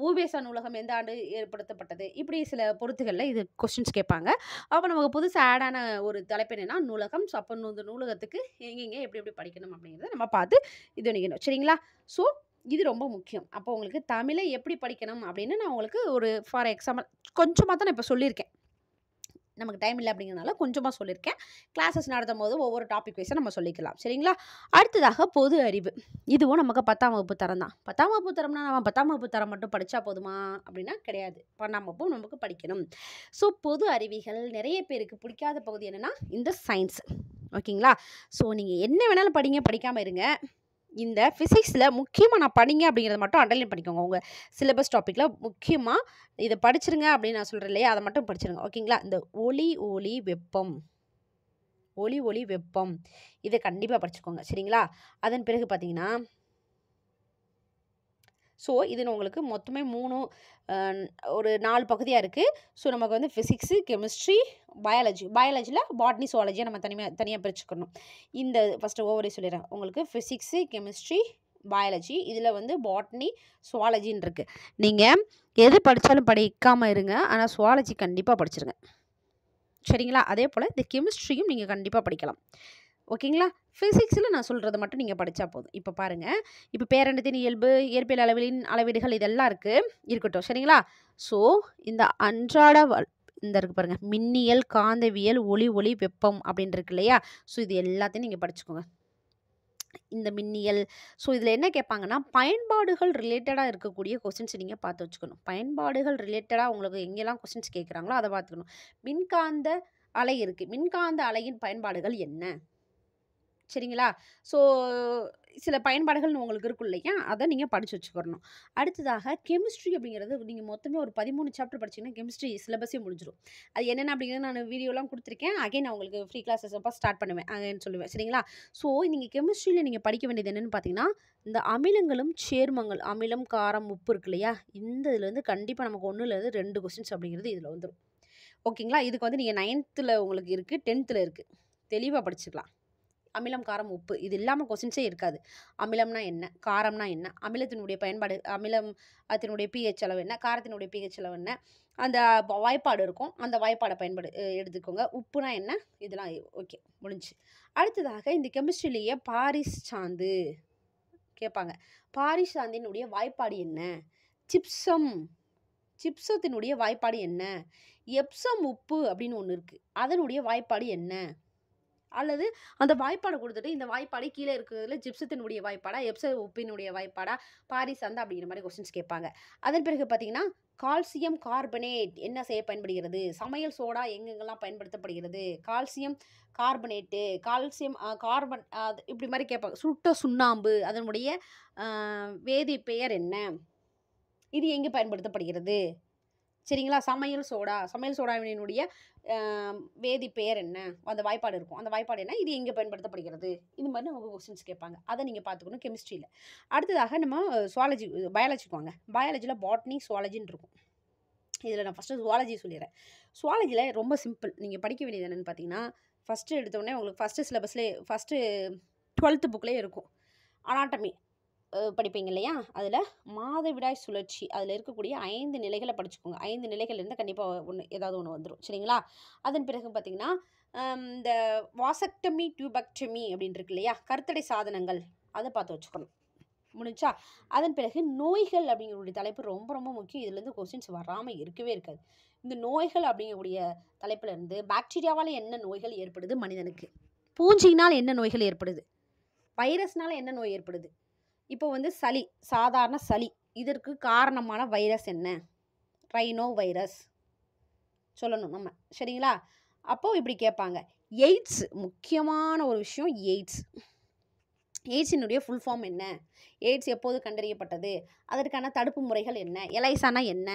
ஊபேசா நூலகம் எந்த ஆண்டு ஏற்படுத்தப்பட்டது இப்படி சில பொருத்துகளில் இது கொஸ்டின்ஸ் கேட்பாங்க அப்போ நமக்கு புதுசாக ஆடான ஒரு தலைப்பு என்னென்னா நூலகம் ஸோ அப்போ இந்த நூலகத்துக்கு எங்கெங்கே எப்படி எப்படி படிக்கணும் அப்படிங்கிறத நம்ம பார்த்து இது நினைக்கணும் சரிங்களா ஸோ இது ரொம்ப முக்கியம் அப்போ உங்களுக்கு தமிழை எப்படி படிக்கணும் அப்படின்னு நான் உங்களுக்கு ஒரு ஃபார் எக்ஸாம்பிள் கொஞ்சமாக தான் நான் இப்போ சொல்லியிருக்கேன் நமக்கு டைம் இல்லை அப்படிங்கிறனால கொஞ்சமாக சொல்லியிருக்கேன் கிளாஸஸ் நடத்தும் போது ஒவ்வொரு டாபிக் வைஸாக நம்ம சொல்லிக்கலாம் சரிங்களா அடுத்ததாக பொது அறிவு இதுவும் நமக்கு பத்தாம் வகுப்பு தரம் தான் பத்தாம் வகுப்பு தரம்னா நம்ம பத்தாம் வகுப்பு தரம் மட்டும் படித்தா போதுமா அப்படின்னா கிடையாது பன்னெண்டாம் வகுப்பும் நமக்கு படிக்கணும் ஸோ பொது அறிவிகள் நிறைய பேருக்கு பிடிக்காத பகுதி என்னென்னா இந்த சயின்ஸ் ஓகேங்களா ஸோ நீங்கள் என்ன வேணாலும் படிங்க படிக்காமல் இருங்க இந்த ஃபிசிக்ஸில் முக்கியமாக நான் படிங்க அப்படிங்கிறத மட்டும் அண்டர்லைன் பண்ணிக்கோங்க உங்கள் சிலபஸ் டாப்பிக்கில் முக்கியமாக இதை படிச்சிருங்க அப்படின்னு நான் சொல்கிறேன் இல்லையா அதை மட்டும் படிச்சிருங்க ஓகேங்களா இந்த ஒளி ஒளி வெப்பம் ஒளி ஒளி வெப்பம் இதை கண்டிப்பாக படிச்சுக்கோங்க சரிங்களா அதன் பிறகு பார்த்தீங்கன்னா ஸோ இது உங்களுக்கு மொத்தமே மூணு ஒரு நாலு பகுதியாக இருக்குது ஸோ நமக்கு வந்து ஃபிசிக்ஸு கெமிஸ்ட்ரி பயாலஜி பயாலஜியில் பாட்னி சுவாலஜியை நம்ம தனிமையாக தனியாக பிரிச்சுக்கணும் இந்த ஃபஸ்ட்டு ஓவரே சொல்லிடுறேன் உங்களுக்கு ஃபிசிக்ஸு கெமிஸ்ட்ரி பயாலஜி இதில் வந்து பாட்னி சுவாலஜின்னு இருக்குது நீங்கள் எது படித்தாலும் படிக்காமல் இருங்க ஆனால் சுவாலஜி கண்டிப்பாக படிச்சுருங்க சரிங்களா அதே போல் இந்த கெமிஸ்ட்ரியும் நீங்கள் கண்டிப்பாக படிக்கலாம் ஓகேங்களா ஃபிசிக்ஸில் நான் சொல்கிறது மட்டும் நீங்கள் படித்தா போதும் இப்போ பாருங்கள் இப்போ பேரண்டத்தின் இயல்பு இயற்பியல் அளவிலின் அளவீடுகள் இதெல்லாம் இருக்குது இருக்கட்டும் சரிங்களா ஸோ இந்த அன்றாட இந்த இருக்கு பாருங்கள் மின்னியல் காந்தவியல் ஒளி ஒளி வெப்பம் அப்படின்னு இருக்கு இல்லையா ஸோ இது எல்லாத்தையும் நீங்கள் படிச்சுக்கோங்க இந்த மின்னியல் ஸோ இதில் என்ன கேட்பாங்கன்னா பயன்பாடுகள் ரிலேட்டடாக இருக்கக்கூடிய கொஸ்டின்ஸ் நீங்கள் பார்த்து வச்சுக்கணும் பயன்பாடுகள் ரிலேட்டடாக உங்களுக்கு எங்கெல்லாம் கொஸ்டின்ஸ் கேட்குறாங்களோ அதை பார்த்துக்கணும் மின்காந்த அலை இருக்குது மின்காந்த அலையின் பயன்பாடுகள் என்ன சரிங்களா ஸோ சில பயன்பாடுகள்னு உங்களுக்கு இருக்கும் இல்லையா அதை நீங்கள் படித்து வச்சுக்கிறணும் அடுத்ததாக கெமிஸ்ட்ரி அப்படிங்கிறது நீங்கள் மொத்தமே ஒரு பதிமூணு சாப்டர் படிச்சிங்கன்னா கெமிஸ்ட்ரி சிலபஸே முடிஞ்சிடும் அது என்னென்ன அப்படிங்கிறது நான் வீடியோலாம் கொடுத்துருக்கேன் அகைன் நான் உங்களுக்கு ஃப்ரீ கிளாஸஸ் அப்போ ஸ்டார்ட் பண்ணுவேன் அகைன் சொல்லுவேன் சரிங்களா ஸோ நீங்கள் கெமிஸ்ட்ரியில் நீங்கள் படிக்க வேண்டியது என்னென்னு பார்த்தீங்கன்னா இந்த அமிலங்களும் சேர்மங்கள் அமிலம் காரம் உப்பு இருக்கு இல்லையா இந்த இதுலேருந்து கண்டிப்பாக நமக்கு ஒன்றுலேருந்து ரெண்டு கொஸ்டின்ஸ் அப்படிங்கிறது இதில் வந்துடும் ஓகேங்களா இதுக்கு வந்து நீங்கள் நைன்த்தில் உங்களுக்கு இருக்குது டென்த்தில் இருக்குது தெளிவாக படிச்சுக்கலாம் அமிலம் காரம் உப்பு இது இல்லாமல் கொஸ்டின்ஸே இருக்காது அமிலம்னா என்ன காரம்னா என்ன அமிலத்தினுடைய பயன்பாடு அமிலம் அதனுடைய பிஹெச் அளவு என்ன காரத்தினுடைய பிஹெச் அளவு என்ன அந்த வாய்ப்பாடு இருக்கும் அந்த வாய்ப்பாடை பயன்படு எடுத்துக்கோங்க உப்புனா என்ன இதெல்லாம் ஓகே முடிஞ்சு அடுத்ததாக இந்த கெமிஸ்ட்ரிலேயே பாரிஸ் சாந்து கேட்பாங்க பாரிஸ் சாந்தினுடைய வாய்ப்பாடு என்ன சிப்சம் சிப்சத்தினுடைய வாய்ப்பாடு என்ன எப்சம் உப்பு அப்படின்னு ஒன்று இருக்குது அதனுடைய வாய்ப்பாடு என்ன அல்லது அந்த வாய்ப்பாடை கொடுத்துட்டு இந்த வாய்ப்பாடு கீழே இருக்கிறதுல ஜிப்சத்தினுடைய வாய்ப்பாடா எப்ச உப்பினுடைய வாய்ப்பாடா பாரிஸ் அந்த அப்படிங்கிற மாதிரி கொஸ்டின்ஸ் கேட்பாங்க அதன் பிறகு பார்த்தீங்கன்னா கால்சியம் கார்பனேட் என்ன செய்ய பயன்படுகிறது சமையல் சோடா எங்கெங்கெல்லாம் பயன்படுத்தப்படுகிறது கால்சியம் கார்பனேட்டு கால்சியம் கார்பன் அது இப்படி மாதிரி கேட்பாங்க சுட்ட சுண்ணாம்பு அதனுடைய வேதி பெயர் என்ன இது எங்கே பயன்படுத்தப்படுகிறது சரிங்களா சமையல் சோடா சமையல் சோடாவினுடைய வேதி பெயர் என்ன அந்த வாய்ப்பாடு இருக்கும் அந்த வாய்ப்பாடு என்ன இது எங்கே பயன்படுத்தப்படுகிறது இது மாதிரி உங்கள் கொஸ்டின்ஸ் கேட்பாங்க அதை நீங்கள் பார்த்துக்கணும் கெமிஸ்ட்ரியில் அடுத்ததாக நம்ம சுவாலஜி பயாலஜிக்கு வாங்க பயாலஜியில் பாட்னி சுவாலஜின்னு இருக்கும் இதில் நான் ஃபஸ்ட்டு சுவாலஜி சொல்லிடுறேன் சுவாலஜியில் ரொம்ப சிம்பிள் நீங்கள் படிக்க வேண்டியது என்னென்னு பார்த்தீங்கன்னா ஃபஸ்ட்டு எடுத்தோடனே உங்களுக்கு ஃபஸ்ட்டு சிலபஸ்லேயே ஃபஸ்ட்டு டுவெல்த்து புக்லேயே இருக்கும் அனாட்டமி படிப்பீங்க இல்லையா அதில் மாதவிடாய் சுழற்சி அதில் இருக்கக்கூடிய ஐந்து நிலைகளை படிச்சுக்கோங்க ஐந்து நிலைகள்லேருந்து கண்டிப்பாக ஒன்று ஏதாவது ஒன்று வந்துடும் சரிங்களா அதன் பிறகு பார்த்திங்கன்னா இந்த வாசக்டமி டியூபக்டமி அப்படின்னு இருக்கு இல்லையா கருத்தடை சாதனங்கள் அதை பார்த்து வச்சுக்கணும் முடிஞ்சா அதன் பிறகு நோய்கள் அப்படிங்கக்கூடிய தலைப்பு ரொம்ப ரொம்ப முக்கியம் இதுலேருந்து கொஸ்டின்ஸ் வராமல் இருக்கவே இருக்காது இந்த நோய்கள் அப்படிங்கக்கூடிய தலைப்புலேருந்து பாக்டீரியாவால் என்ன நோய்கள் ஏற்படுது மனிதனுக்கு பூஞ்சினால் என்ன நோய்கள் ஏற்படுது வைரஸ்னால் என்ன நோய் ஏற்படுது இப்போ வந்து சளி சாதாரண சளி இதற்கு காரணமான வைரஸ் என்ன ரைனோ வைரஸ் சொல்லணும் நம்ம சரிங்களா அப்போது இப்படி கேட்பாங்க எய்ட்ஸ் முக்கியமான ஒரு விஷயம் எய்ட்ஸ் எய்ட்ஸினுடைய ஃபுல் ஃபார்ம் என்ன எய்ட்ஸ் எப்போது கண்டறியப்பட்டது அதற்கான தடுப்பு முறைகள் என்ன எலைசானா என்ன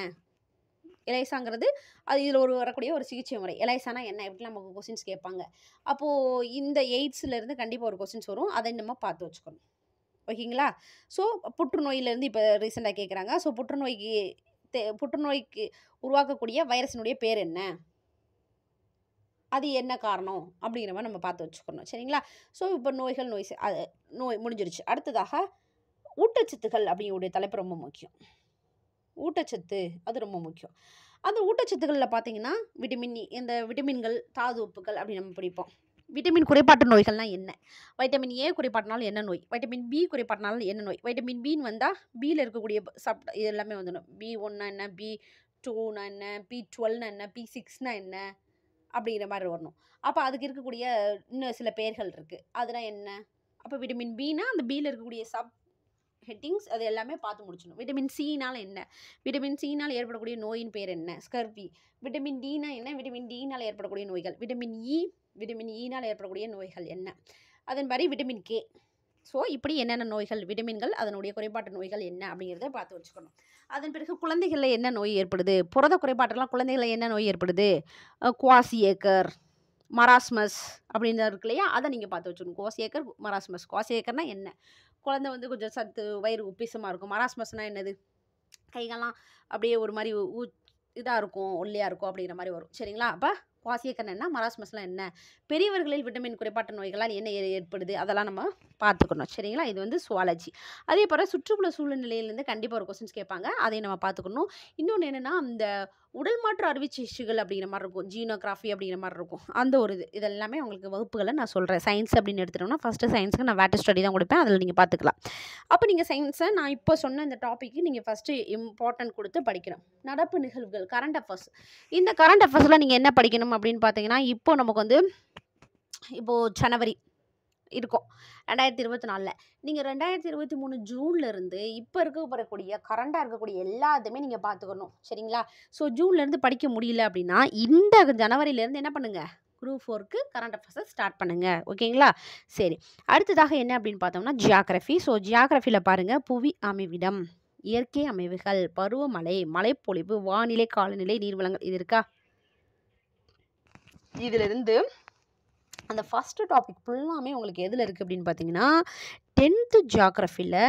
எலைசாங்கிறது அது இதில் ஒரு வரக்கூடிய ஒரு சிகிச்சை முறை எலைசானா என்ன எப்படி நமக்கு கொஸ்டின்ஸ் கேட்பாங்க அப்போது இந்த எய்ட்ஸ்லேருந்து கண்டிப்பாக ஒரு கொஸ்டின்ஸ் வரும் அதை நம்ம பார்த்து வச்சுக்கணும் ஓகேங்களா ஸோ புற்றுநோயிலேருந்து இப்போ ரீசெண்டாக கேட்குறாங்க ஸோ புற்றுநோய்க்கு தே புற்றுநோய்க்கு உருவாக்கக்கூடிய வைரஸினுடைய பேர் என்ன அது என்ன காரணம் அப்படிங்கிற மாதிரி நம்ம பார்த்து வச்சுக்கணும் சரிங்களா ஸோ இப்போ நோய்கள் நோய் அது நோய் முடிஞ்சிருச்சு அடுத்ததாக ஊட்டச்சத்துக்கள் அப்படிங்கிற தலைப்பு ரொம்ப முக்கியம் ஊட்டச்சத்து அது ரொம்ப முக்கியம் அந்த ஊட்டச்சத்துக்களில் பார்த்தீங்கன்னா விட்டமின் e, இந்த விட்டமின்கள் தாது உப்புகள் அப்படி நம்ம பிடிப்போம் விட்டமின் குறைபாட்டு நோய்கள்லாம் என்ன வைட்டமின் ஏ குறைபாட்டினாலும் என்ன நோய் வைட்டமின் பி குறைபாட்டினாலும் என்ன நோய் வைட்டமின் பின்னு வந்தால் பியில் இருக்கக்கூடிய சாப்பிட்ட இது எல்லாமே வந்துடும் பி ஒன்னா என்ன பி டூனா என்ன பி டுவெல்னா என்ன பி சிக்ஸ்னா என்ன அப்படிங்கிற மாதிரி வரணும் அப்போ அதுக்கு இருக்கக்கூடிய இன்னும் சில பெயர்கள் இருக்குது அதெல்லாம் என்ன அப்போ விட்டமின் பினா அந்த பியில் இருக்கக்கூடிய சப் ஹெட்டிங்ஸ் அது எல்லாமே பார்த்து முடிச்சிடணும் விட்டமின் சினால் என்ன விட்டமின் சினால் ஏற்படக்கூடிய நோயின் பேர் என்ன ஸ்கர்வி விட்டமின் டினா என்ன விட்டமின் டினால் ஏற்படக்கூடிய நோய்கள் விட்டமின் இ e விட்டமின் ஈனால் e ஏற்படக்கூடிய நோய்கள் என்ன அதன் மாதிரி விட்டமின் கே ஸோ இப்படி என்னென்ன நோய்கள் விட்டமின்கள் அதனுடைய குறைபாட்டு நோய்கள் என்ன அப்படிங்கிறத பார்த்து வச்சுக்கணும் அதன் பிறகு குழந்தைகளில் என்ன நோய் ஏற்படுது புரத குறைபாட்டெல்லாம் குழந்தைகளில் என்ன நோய் ஏற்படுது ஏக்கர் மராஸ்மஸ் அப்படின்னு இருக்கு இல்லையா அதை நீங்கள் பார்த்து வச்சுக்கணும் ஏக்கர் மராஸ்மஸ் ஏக்கர்னால் என்ன குழந்தை வந்து கொஞ்சம் சத்து வயிறு உப்பிசமாக இருக்கும் மராஸ்மஸ்னால் என்னது கைகள்லாம் அப்படியே ஒரு மாதிரி ஊ இதாக இருக்கும் ஒல்லியாக இருக்கும் அப்படிங்கிற மாதிரி வரும் சரிங்களா அப்போ வாசியக்கணம்னா மராஸ்மஸ்லாம் என்ன பெரியவர்களில் விட்டமின் குறைபாட்டு நோய்களால் என்ன ஏற்படுது அதெல்லாம் நம்ம பார்த்துக்கணும் சரிங்களா இது வந்து சுவாலஜி அதே போல் சுற்றுப்புற சூழ்நிலையிலேருந்து கண்டிப்பாக ஒரு கொஸ்டின்ஸ் கேட்பாங்க அதையும் நம்ம பார்த்துக்கணும் இன்னொன்று என்னென்னா அந்த உடல் மாற்ற அறுவை சிகிச்சைகள் அப்படிங்கிற மாதிரி இருக்கும் ஜீனோகிராஃபி அப்படிங்கிற மாதிரி இருக்கும் அந்த ஒரு இது இதெல்லாமே உங்களுக்கு வகுப்புகளை நான் சொல்கிறேன் சயின்ஸ் அப்படின்னு எடுத்துட்டோம்னா ஃபஸ்ட்டு சயின்ஸுக்கு நான் வேட்டர் ஸ்டடி தான் கொடுப்பேன் அதில் நீங்கள் பார்த்துக்கலாம் அப்போ நீங்கள் சயின்ஸை நான் இப்போ சொன்ன இந்த டாப்பிக்கு நீங்கள் ஃபஸ்ட்டு இம்பார்ட்டன்ட் கொடுத்து படிக்கணும் நடப்பு நிகழ்வுகள் கரண்ட் அஃபேர்ஸ் இந்த கரண்ட் அஃபேர்ஸில் நீங்கள் என்ன படிக்கணும் அப்படின்னு பார்த்தீங்கன்னா இப்போது நமக்கு வந்து இப்போது ஜனவரி இருக்கும் ரெண்டாயிரத்தி இருபத்தி நாலில் நீங்கள் ரெண்டாயிரத்தி இருபத்தி மூணு ஜூன்லேருந்து இப்போ இருக்க வரக்கூடிய கரண்டாக இருக்கக்கூடிய எல்லாத்தையுமே நீங்கள் பார்த்துக்கணும் சரிங்களா ஸோ ஜூன்லேருந்து படிக்க முடியல அப்படின்னா இந்த ஜனவரியிலேருந்து என்ன பண்ணுங்கள் குரூப் ஃபோருக்கு கரண்ட் அஃபேர்ஸை ஸ்டார்ட் பண்ணுங்கள் ஓகேங்களா சரி அடுத்ததாக என்ன அப்படின்னு பார்த்தோம்னா ஜியாகிரஃபி ஸோ ஜியாகிரஃபியில் பாருங்கள் புவி அமைவிடம் இயற்கை அமைவுகள் பருவமழை மலைப்பொழிவு வானிலை காலநிலை நீர்வளங்கள் இது இருக்கா இதிலிருந்து அந்த ஃபஸ்ட்டு டாபிக் ஃபுல்லாமே உங்களுக்கு எதில் இருக்குது அப்படின்னு பார்த்தீங்கன்னா டென்த்து ஜாக்ரஃபியில்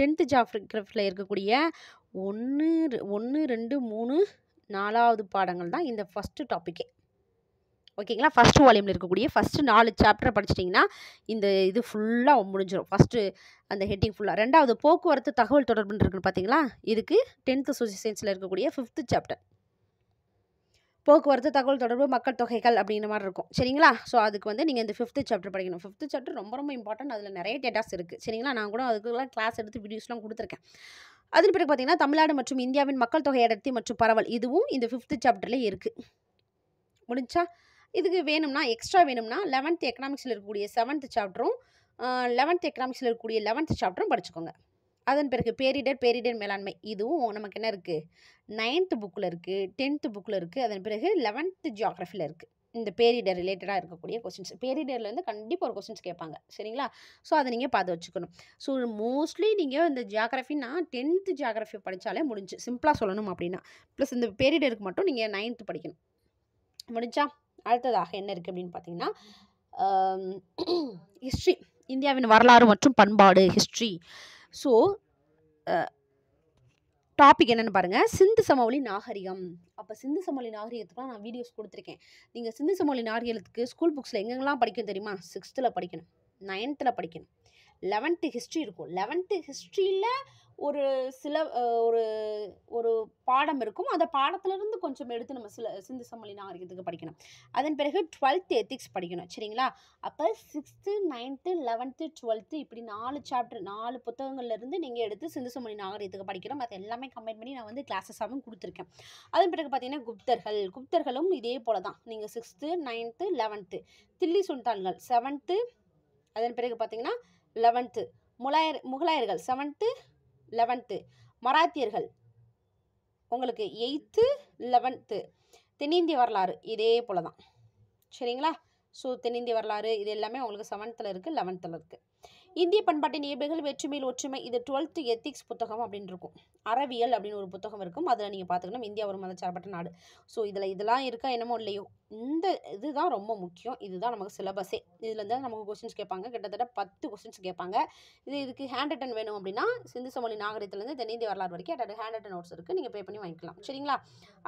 டென்த்து ஜாக்ரஃபியில் இருக்கக்கூடிய ஒன்று ஒன்று ரெண்டு மூணு நாலாவது பாடங்கள் தான் இந்த ஃபஸ்ட்டு டாப்பிக்கே ஓகேங்களா ஃபஸ்ட்டு வால்யூமில் இருக்கக்கூடிய ஃபஸ்ட்டு நாலு சாப்டர் படிச்சிட்டிங்கன்னா இந்த இது ஃபுல்லாக முடிஞ்சிடும் ஃபஸ்ட்டு அந்த ஹெட்டிங் ஃபுல்லாக ரெண்டாவது போக்குவரத்து தகவல் தொடர்புன்னு இருக்குன்னு பார்த்தீங்களா இதுக்கு டென்த்து சோசியல் சயின்ஸில் இருக்கக்கூடிய ஃபிஃப்த்து சாப்டர் போக்குவரத்து தகவல் தொடர்பு மக்கள் தொகைகள் அப்படிங்கிற மாதிரி இருக்கும் சரிங்களா ஸோ அதுக்கு வந்து நீங்கள் இந்த ஃபிஃப்த்து சாப்டர் படிக்கணும் ஃபிஃப்த்து சாப்டர் ரொம்ப ரொம்ப இம்பார்ட்டன்ட் அதில் நிறைய டேட்டாஸ் இருக்குது சரிங்களா நான் கூட அதுக்குலாம் கிளாஸ் எடுத்து வீடியோஸ்லாம் கொடுத்துருக்கேன் அதன் பிறகு பார்த்தீங்கன்னா தமிழ்நாடு மற்றும் இந்தியாவின் மக்கள் தொகை அடர்த்தி மற்றும் பரவல் இதுவும் இந்த ஃபிஃப்த்து சாப்டரில் இருக்குது முடிஞ்சா இதுக்கு வேணும்னா எக்ஸ்ட்ரா வேணும்னா லெவன்த் எக்கனாமிக்ஸில் இருக்கக்கூடிய செவன்த் சாப்டரும் லெவன்த் எக்கனாமிக்ஸில் இருக்கக்கூடிய லெவன்த் சாப்டரும் படிச்சுக்கோங்க அதன் பிறகு பேரிடர் பேரிடர் மேலாண்மை இதுவும் நமக்கு என்ன இருக்குது நைன்த்து புக்கில் இருக்குது டென்த்து புக்கில் இருக்குது அதன் பிறகு லெவன்த்து ஜியாகிரஃபியில் இருக்குது இந்த பேரிடர் ரிலேட்டடாக இருக்கக்கூடிய கொஸ்டின்ஸ் பேரிடர்லேருந்து கண்டிப்பாக ஒரு கொஸ்டின்ஸ் கேட்பாங்க சரிங்களா ஸோ அதை நீங்கள் பார்த்து வச்சுக்கணும் ஸோ மோஸ்ட்லி நீங்கள் இந்த ஜியாகிரஃபினா டென்த்து ஜியாகிரஃபி படித்தாலே முடிஞ்சு சிம்பிளாக சொல்லணும் அப்படின்னா ப்ளஸ் இந்த பேரிடருக்கு மட்டும் நீங்கள் நைன்த்து படிக்கணும் முடிஞ்சா அடுத்ததாக என்ன இருக்குது அப்படின்னு பார்த்தீங்கன்னா ஹிஸ்ட்ரி இந்தியாவின் வரலாறு மற்றும் பண்பாடு ஹிஸ்ட்ரி ஸோ டாபிக் என்னென்னு பாருங்கள் சிந்து சமவெளி நாகரிகம் அப்போ சிந்து சமவெளி நாகரிகத்துக்குலாம் நான் வீடியோஸ் கொடுத்துருக்கேன் நீங்கள் சிந்து சமவெளி நாகரிகத்துக்கு ஸ்கூல் புக்ஸில் எங்கெங்கெல்லாம் படிக்கணும் தெரியுமா சிக்ஸ்த்தில் படிக்கணும் நைன்த்தில் படிக்கணும் லெவன்த்து ஹிஸ்ட்ரி இருக்கும் லெவன்த்து ஹிஸ்ட்ரியில் ஒரு சில ஒரு ஒரு பாடம் இருக்கும் அந்த பாடத்துலேருந்து கொஞ்சம் எடுத்து நம்ம சில சிந்து சமொழி நாகரிகத்துக்கு படிக்கணும் அதன் பிறகு டுவெல்த்து எத்திக்ஸ் படிக்கணும் சரிங்களா அப்போ சிக்ஸ்த்து நைன்த்து லெவன்த்து டுவெல்த்து இப்படி நாலு சாப்டர் நாலு புத்தகங்கள்லேருந்து நீங்கள் எடுத்து சிந்து சம்மளி நாகரிகத்துக்கு படிக்கணும் அது எல்லாமே கம்பைன் பண்ணி நான் வந்து கிளாஸஸாகவும் கொடுத்துருக்கேன் அதன் பிறகு பார்த்தீங்கன்னா குப்தர்கள் குப்தர்களும் இதே போல தான் நீங்கள் சிக்ஸ்த்து நைன்த்து லெவன்த்து தில்லி சுல்தான்கள் செவன்த்து அதன் பிறகு பார்த்தீங்கன்னா லெவன்த்து முலாயர் முகலாயர்கள் செவன்த்து லெவன்த்து மராத்தியர்கள் உங்களுக்கு எயித்து லெவன்த்து தென்னிந்திய வரலாறு இதே போல் தான் சரிங்களா ஸோ தென்னிந்திய வரலாறு இது எல்லாமே உங்களுக்கு செவன்த்தில் இருக்குது லெவன்த்தில் இருக்குது இந்திய பண்பாட்டின் இயல்புகள் வெற்றுமையில் ஒற்றுமை இது டுவெல்த்து எத்திக்ஸ் புத்தகம் அப்படின்னு இருக்கும் அறவியல் அப்படின்னு ஒரு புத்தகம் இருக்கும் அதில் நீங்கள் பார்த்துக்கணும் இந்தியா ஒரு மதச்சார்பற்ற நாடு ஸோ இதில் இதெல்லாம் இருக்கா என்னமோ இல்லையோ இந்த இதுதான் ரொம்ப முக்கியம் இதுதான் நமக்கு சிலபஸே இதுலேருந்து தான் நமக்கு கொஸ்டின்ஸ் கேட்பாங்க கிட்டத்தட்ட பத்து கொஸ்டின்ஸ் கேட்பாங்க இது இதுக்கு ஹேண்ட் ரிட்டன் வேணும் அப்படின்னா சிந்து சமொழி நாகரிகத்துலேருந்து தென்னிந்திய வரலாறு வரைக்கும் ஹேண்ட் ரிட்டன் நோட்ஸ் இருக்குது நீங்கள் பே பண்ணி வாங்கிக்கலாம் சரிங்களா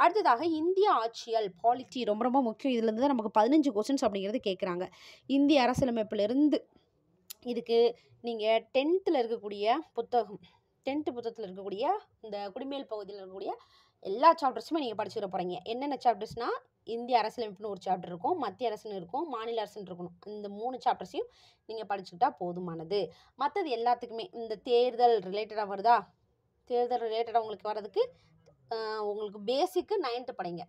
அடுத்ததாக இந்திய ஆட்சியல் பாலிட்டி ரொம்ப ரொம்ப முக்கியம் இதுலேருந்து தான் நமக்கு பதினஞ்சு கொஸ்டின்ஸ் அப்படிங்கிறது கேட்குறாங்க இந்திய அரசியலமைப்பிலிருந்து இதுக்கு நீங்கள் டென்த்தில் இருக்கக்கூடிய புத்தகம் டென்த்து புத்தகத்தில் இருக்கக்கூடிய இந்த குடிமையல் பகுதியில் இருக்கக்கூடிய எல்லா சாப்டர்ஸுமே நீங்கள் படிச்சுக்க போகிறீங்க என்னென்ன சாப்டர்ஸ்னால் இந்திய அரசியலமைப்புன்னு ஒரு சாப்டர் இருக்கும் மத்திய அரசுன்னு இருக்கும் மாநில அரசுன்னு இருக்கணும் இந்த மூணு சாப்டர்ஸையும் நீங்கள் படிச்சுக்கிட்டா போதுமானது மற்றது எல்லாத்துக்குமே இந்த தேர்தல் ரிலேட்டடாக வருதா தேர்தல் ரிலேட்டடாக உங்களுக்கு வர்றதுக்கு உங்களுக்கு பேசிக்கு நைன்த்து படிங்க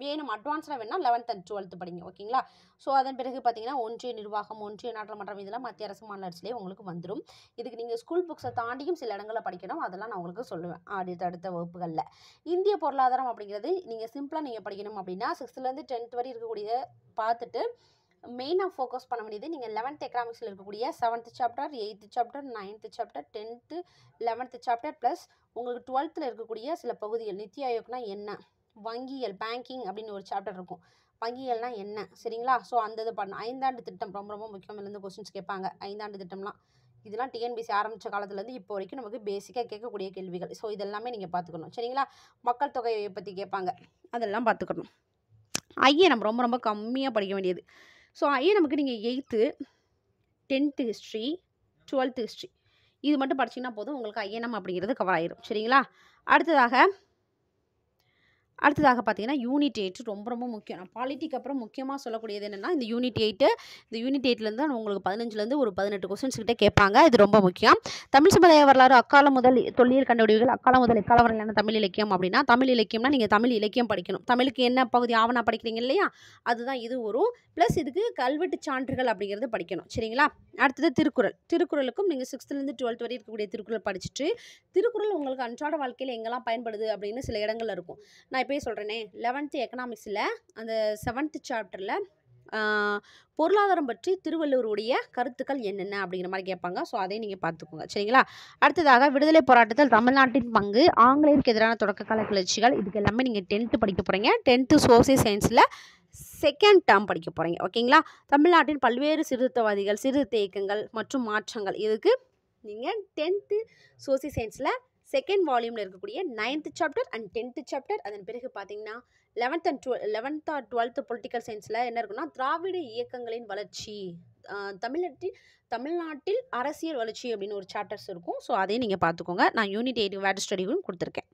வேணும் அட்வான்ஸில் வேணால் லெவன்த் அண்ட் டுவெல்த்து படிங்க ஓகேங்களா ஸோ அதன் பிறகு பார்த்தீங்கன்னா ஒன்றிய நிர்வாகம் ஒன்றிய நாடாளுமன்றம் இதெல்லாம் மத்திய அரசு மாநில அரசுலேயே உங்களுக்கு வந்துடும் இதுக்கு நீங்கள் ஸ்கூல் புக்ஸை தாண்டியும் சில இடங்களில் படிக்கணும் அதெல்லாம் நான் உங்களுக்கு சொல்லுவேன் அடுத்த அடுத்த வகுப்புகளில் இந்திய பொருளாதாரம் அப்படிங்கிறது நீங்கள் சிம்பிளாக நீங்கள் படிக்கணும் அப்படின்னா சிக்ஸ்த்துலேருந்து டென்த் வரை இருக்கக்கூடிய பார்த்துட்டு மெயினாக ஃபோக்கஸ் பண்ண வேண்டியது நீங்கள் லெவன்த் எக்கனாமிக்ஸில் இருக்கக்கூடிய seventh chapter eighth chapter ninth chapter tenth eleventh chapter plus உங்களுக்கு டுவெல்த்தில் இருக்கக்கூடிய சில பகுதிகள் நித்தி ஆயோக்னா என்ன வங்கியல் பேங்கிங் அப்படின்னு ஒரு சாப்டர் இருக்கும் வங்கியல்னால் என்ன சரிங்களா ஸோ அந்த இது பண்ணணும் ஐந்தாண்டு திட்டம் ரொம்ப ரொம்ப முக்கியம் இதுலேருந்து கொஸ்டின்ஸ் கேட்பாங்க ஐந்தாண்டு திட்டம்லாம் இதெல்லாம் டிஎன்பிசி ஆரம்பித்த காலத்துலேருந்து இப்போ வரைக்கும் நமக்கு பேசிக்காக கேட்கக்கூடிய கேள்விகள் ஸோ இதெல்லாமே நீங்கள் பார்த்துக்கணும் சரிங்களா மக்கள் தொகையை பற்றி கேட்பாங்க அதெல்லாம் பார்த்துக்கணும் ஐயே நம்ம ரொம்ப ரொம்ப கம்மியாக படிக்க வேண்டியது ஸோ ஐயே நமக்கு நீங்கள் eighth tenth history twelfth history இது மட்டும் படிச்சிங்கன்னா போதும் உங்களுக்கு ஐயனம் அப்படிங்கிறது கவர் ஆயிரும் சரிங்களா அடுத்ததாக அடுத்ததாக பார்த்தீங்கன்னா யூனிட் எயிட் ரொம்ப ரொம்ப முக்கியம் நான் பாலிட்டிக்கு அப்புறம் முக்கியமாக சொல்லக்கூடியது என்னென்னா இந்த யூனிட் எயிட்டு இந்த யூனிட் எயிட்லேருந்து உங்களுக்கு பதினஞ்சுலேருந்து ஒரு பதினெட்டு கொஸ்டின்ஸ் கிட்டே கேட்பாங்க இது ரொம்ப முக்கியம் தமிழ் சமுதாய வரலாறு அக்கால முதல் தொல்லியல் கண்டுபிடிவுகள் அக்கால முதல் இக்கால வரலான தமிழ் இலக்கியம் அப்படின்னா தமிழ் இலக்கியம்னா நீங்கள் தமிழ் இலக்கியம் படிக்கணும் தமிழுக்கு என்ன பகுதி ஆவணம் படிக்கிறீங்க இல்லையா அதுதான் இது ஒரு ப்ளஸ் இதுக்கு கல்வெட்டு சான்றுகள் அப்படிங்கிறது படிக்கணும் சரிங்களா அடுத்தது திருக்குறள் திருக்குறளுக்கும் நீங்கள் சிக்ஸ்த்துலேருந்து டுவெல்த் வரை இருக்கக்கூடிய திருக்குறள் படிச்சுட்டு திருக்குறள் உங்களுக்கு அன்றாட வாழ்க்கையில் எங்கெல்லாம் பயன்படுது அப்படின்னு சில இடங்கள் இருக்கும் நான் இப்போ எப்பயே சொல்கிறேனே லெவன்த்து எக்கனாமிக்ஸில் அந்த செவன்த்து சாப்டரில் பொருளாதாரம் பற்றி திருவள்ளுவருடைய கருத்துக்கள் என்னென்ன அப்படிங்கிற மாதிரி கேட்பாங்க ஸோ அதையும் நீங்கள் பார்த்துக்கோங்க சரிங்களா அடுத்ததாக விடுதலை போராட்டத்தில் தமிழ்நாட்டின் பங்கு ஆங்கிலேயருக்கு எதிரான கால கிளர்ச்சிகள் இதுக்கு எல்லாமே நீங்கள் டென்த்து படிக்க போகிறீங்க டென்த்து சோசியல் சயின்ஸில் செகண்ட் டேர்ம் படிக்க போகிறீங்க ஓகேங்களா தமிழ்நாட்டின் பல்வேறு சிறுத்தைவாதிகள் சிறுத்தை இயக்கங்கள் மற்றும் மாற்றங்கள் இதுக்கு நீங்கள் டென்த்து சோசியல் சயின்ஸில் செகண்ட் வால்யூமில் இருக்கக்கூடிய ninth chapter and tenth chapter அதன் பிறகு பார்த்தீங்கன்னா eleventh and twelve eleventh or twelfth political சயின்ஸில் என்ன இருக்குன்னா திராவிட இயக்கங்களின் வளர்ச்சி தமிழ்நாட்டில் தமிழ்நாட்டில் அரசியல் வளர்ச்சி அப்படின்னு ஒரு சாப்டர்ஸ் இருக்கும் ஸோ அதையும் நீங்கள் பார்த்துக்கோங்க நான் யூனிட் எயிட் வேர்டு ஸ்டடிகளும் கொடுத்துருக்கேன்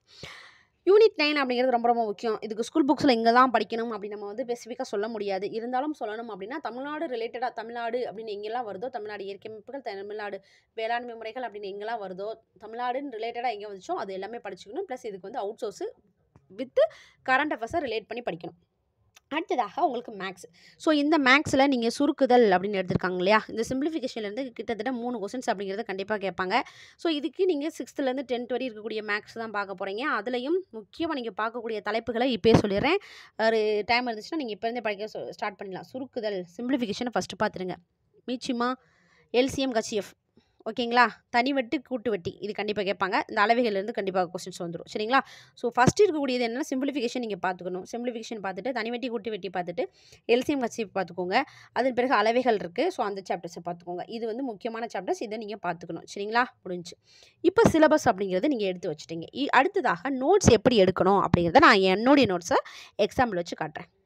யூனிட் நைன் அப்படிங்கிறது ரொம்ப ரொம்ப முக்கியம் இதுக்கு ஸ்கூல் புக்ஸில் இங்கே தான் படிக்கணும் அப்படி நம்ம வந்து ஸ்பெசிஃபிக்காக சொல்ல முடியாது இருந்தாலும் சொல்லணும் அப்படின்னா தமிழ்நாடு ரிலேட்டடாக தமிழ்நாடு அப்படின்னு எங்கெல்லாம் வருதோ தமிழ்நாடு இயற்கை அமைப்புகள் தமிழ்நாடு வேளாண்மை முறைகள் அப்படின்னு எங்கெல்லாம் வருதோ தமிழ்நாடுன்னு ரிலேட்டடாக எங்கே வந்துச்சோ அது எல்லாமே படிச்சுக்கணும் ப்ளஸ் இதுக்கு வந்து அவுட் சோர்ஸு வித்து கரண்ட் அஃபேர்ஸை ரிலேட் பண்ணி படிக்கணும் அடுத்ததாக உங்களுக்கு மேக்ஸ் ஸோ இந்த மேக்ஸில் நீங்கள் சுருக்குதல் அப்படின்னு எடுத்திருக்காங்க இல்லையா இந்த சிம்பிளிஃபிகேஷன்லேருந்து கிட்டத்தட்ட மூணு கொஸ்டின்ஸ் அப்படிங்கிறத கண்டிப்பாக கேட்பாங்க ஸோ இதுக்கு நீங்கள் சிக்ஸ்த்துலேருந்து டென்த் வரை இருக்கக்கூடிய மேக்ஸ் தான் பார்க்க போகிறீங்க அதுலேயும் முக்கியமாக நீங்கள் பார்க்கக்கூடிய தலைப்புகளை இப்போயே சொல்லிடுறேன் ஒரு டைம் இருந்துச்சுன்னா நீங்கள் இப்போருந்தே படிக்க ஸ்டார்ட் பண்ணலாம் சுருக்குதல் சிம்பிளிஃபிகேஷனை ஃபஸ்ட்டு பார்த்துருங்க மீச்சிமா எல்சிஎம் கச்சிஎஃப் ஓகேங்களா தனி வெட்டு கூட்டு வெட்டி இது கண்டிப்பாக கேட்பாங்க இந்த அளவைகள்லேருந்து கண்டிப்பாக கொஸ்டின்ஸ் வந்துடும் சரிங்களா ஸோ ஃபஸ்ட்டு இருக்கக்கூடியது என்னென்னா சிம்பிளிஃபிகேஷன் நீங்கள் பார்த்துக்கணும் சிம்பிளிஃபிகேஷன் பார்த்துட்டு தனி வெட்டி கூட்டு வெட்டி பார்த்துட்டு எல்சிஎம் கட்சி பார்த்துக்கோங்க அதன் பிறகு அளவைகள் இருக்குது ஸோ அந்த சாப்டர்ஸை பார்த்துக்கோங்க இது வந்து முக்கியமான சாப்டர்ஸ் இதை நீங்கள் பார்த்துக்கணும் சரிங்களா முடிஞ்சு இப்போ சிலபஸ் அப்படிங்கிறது நீங்கள் எடுத்து வச்சுட்டீங்க அடுத்ததாக நோட்ஸ் எப்படி எடுக்கணும் அப்படிங்கிறத நான் என்னுடைய நோட்ஸை எக்ஸாம்பிள் வச்சு காட்டுறேன்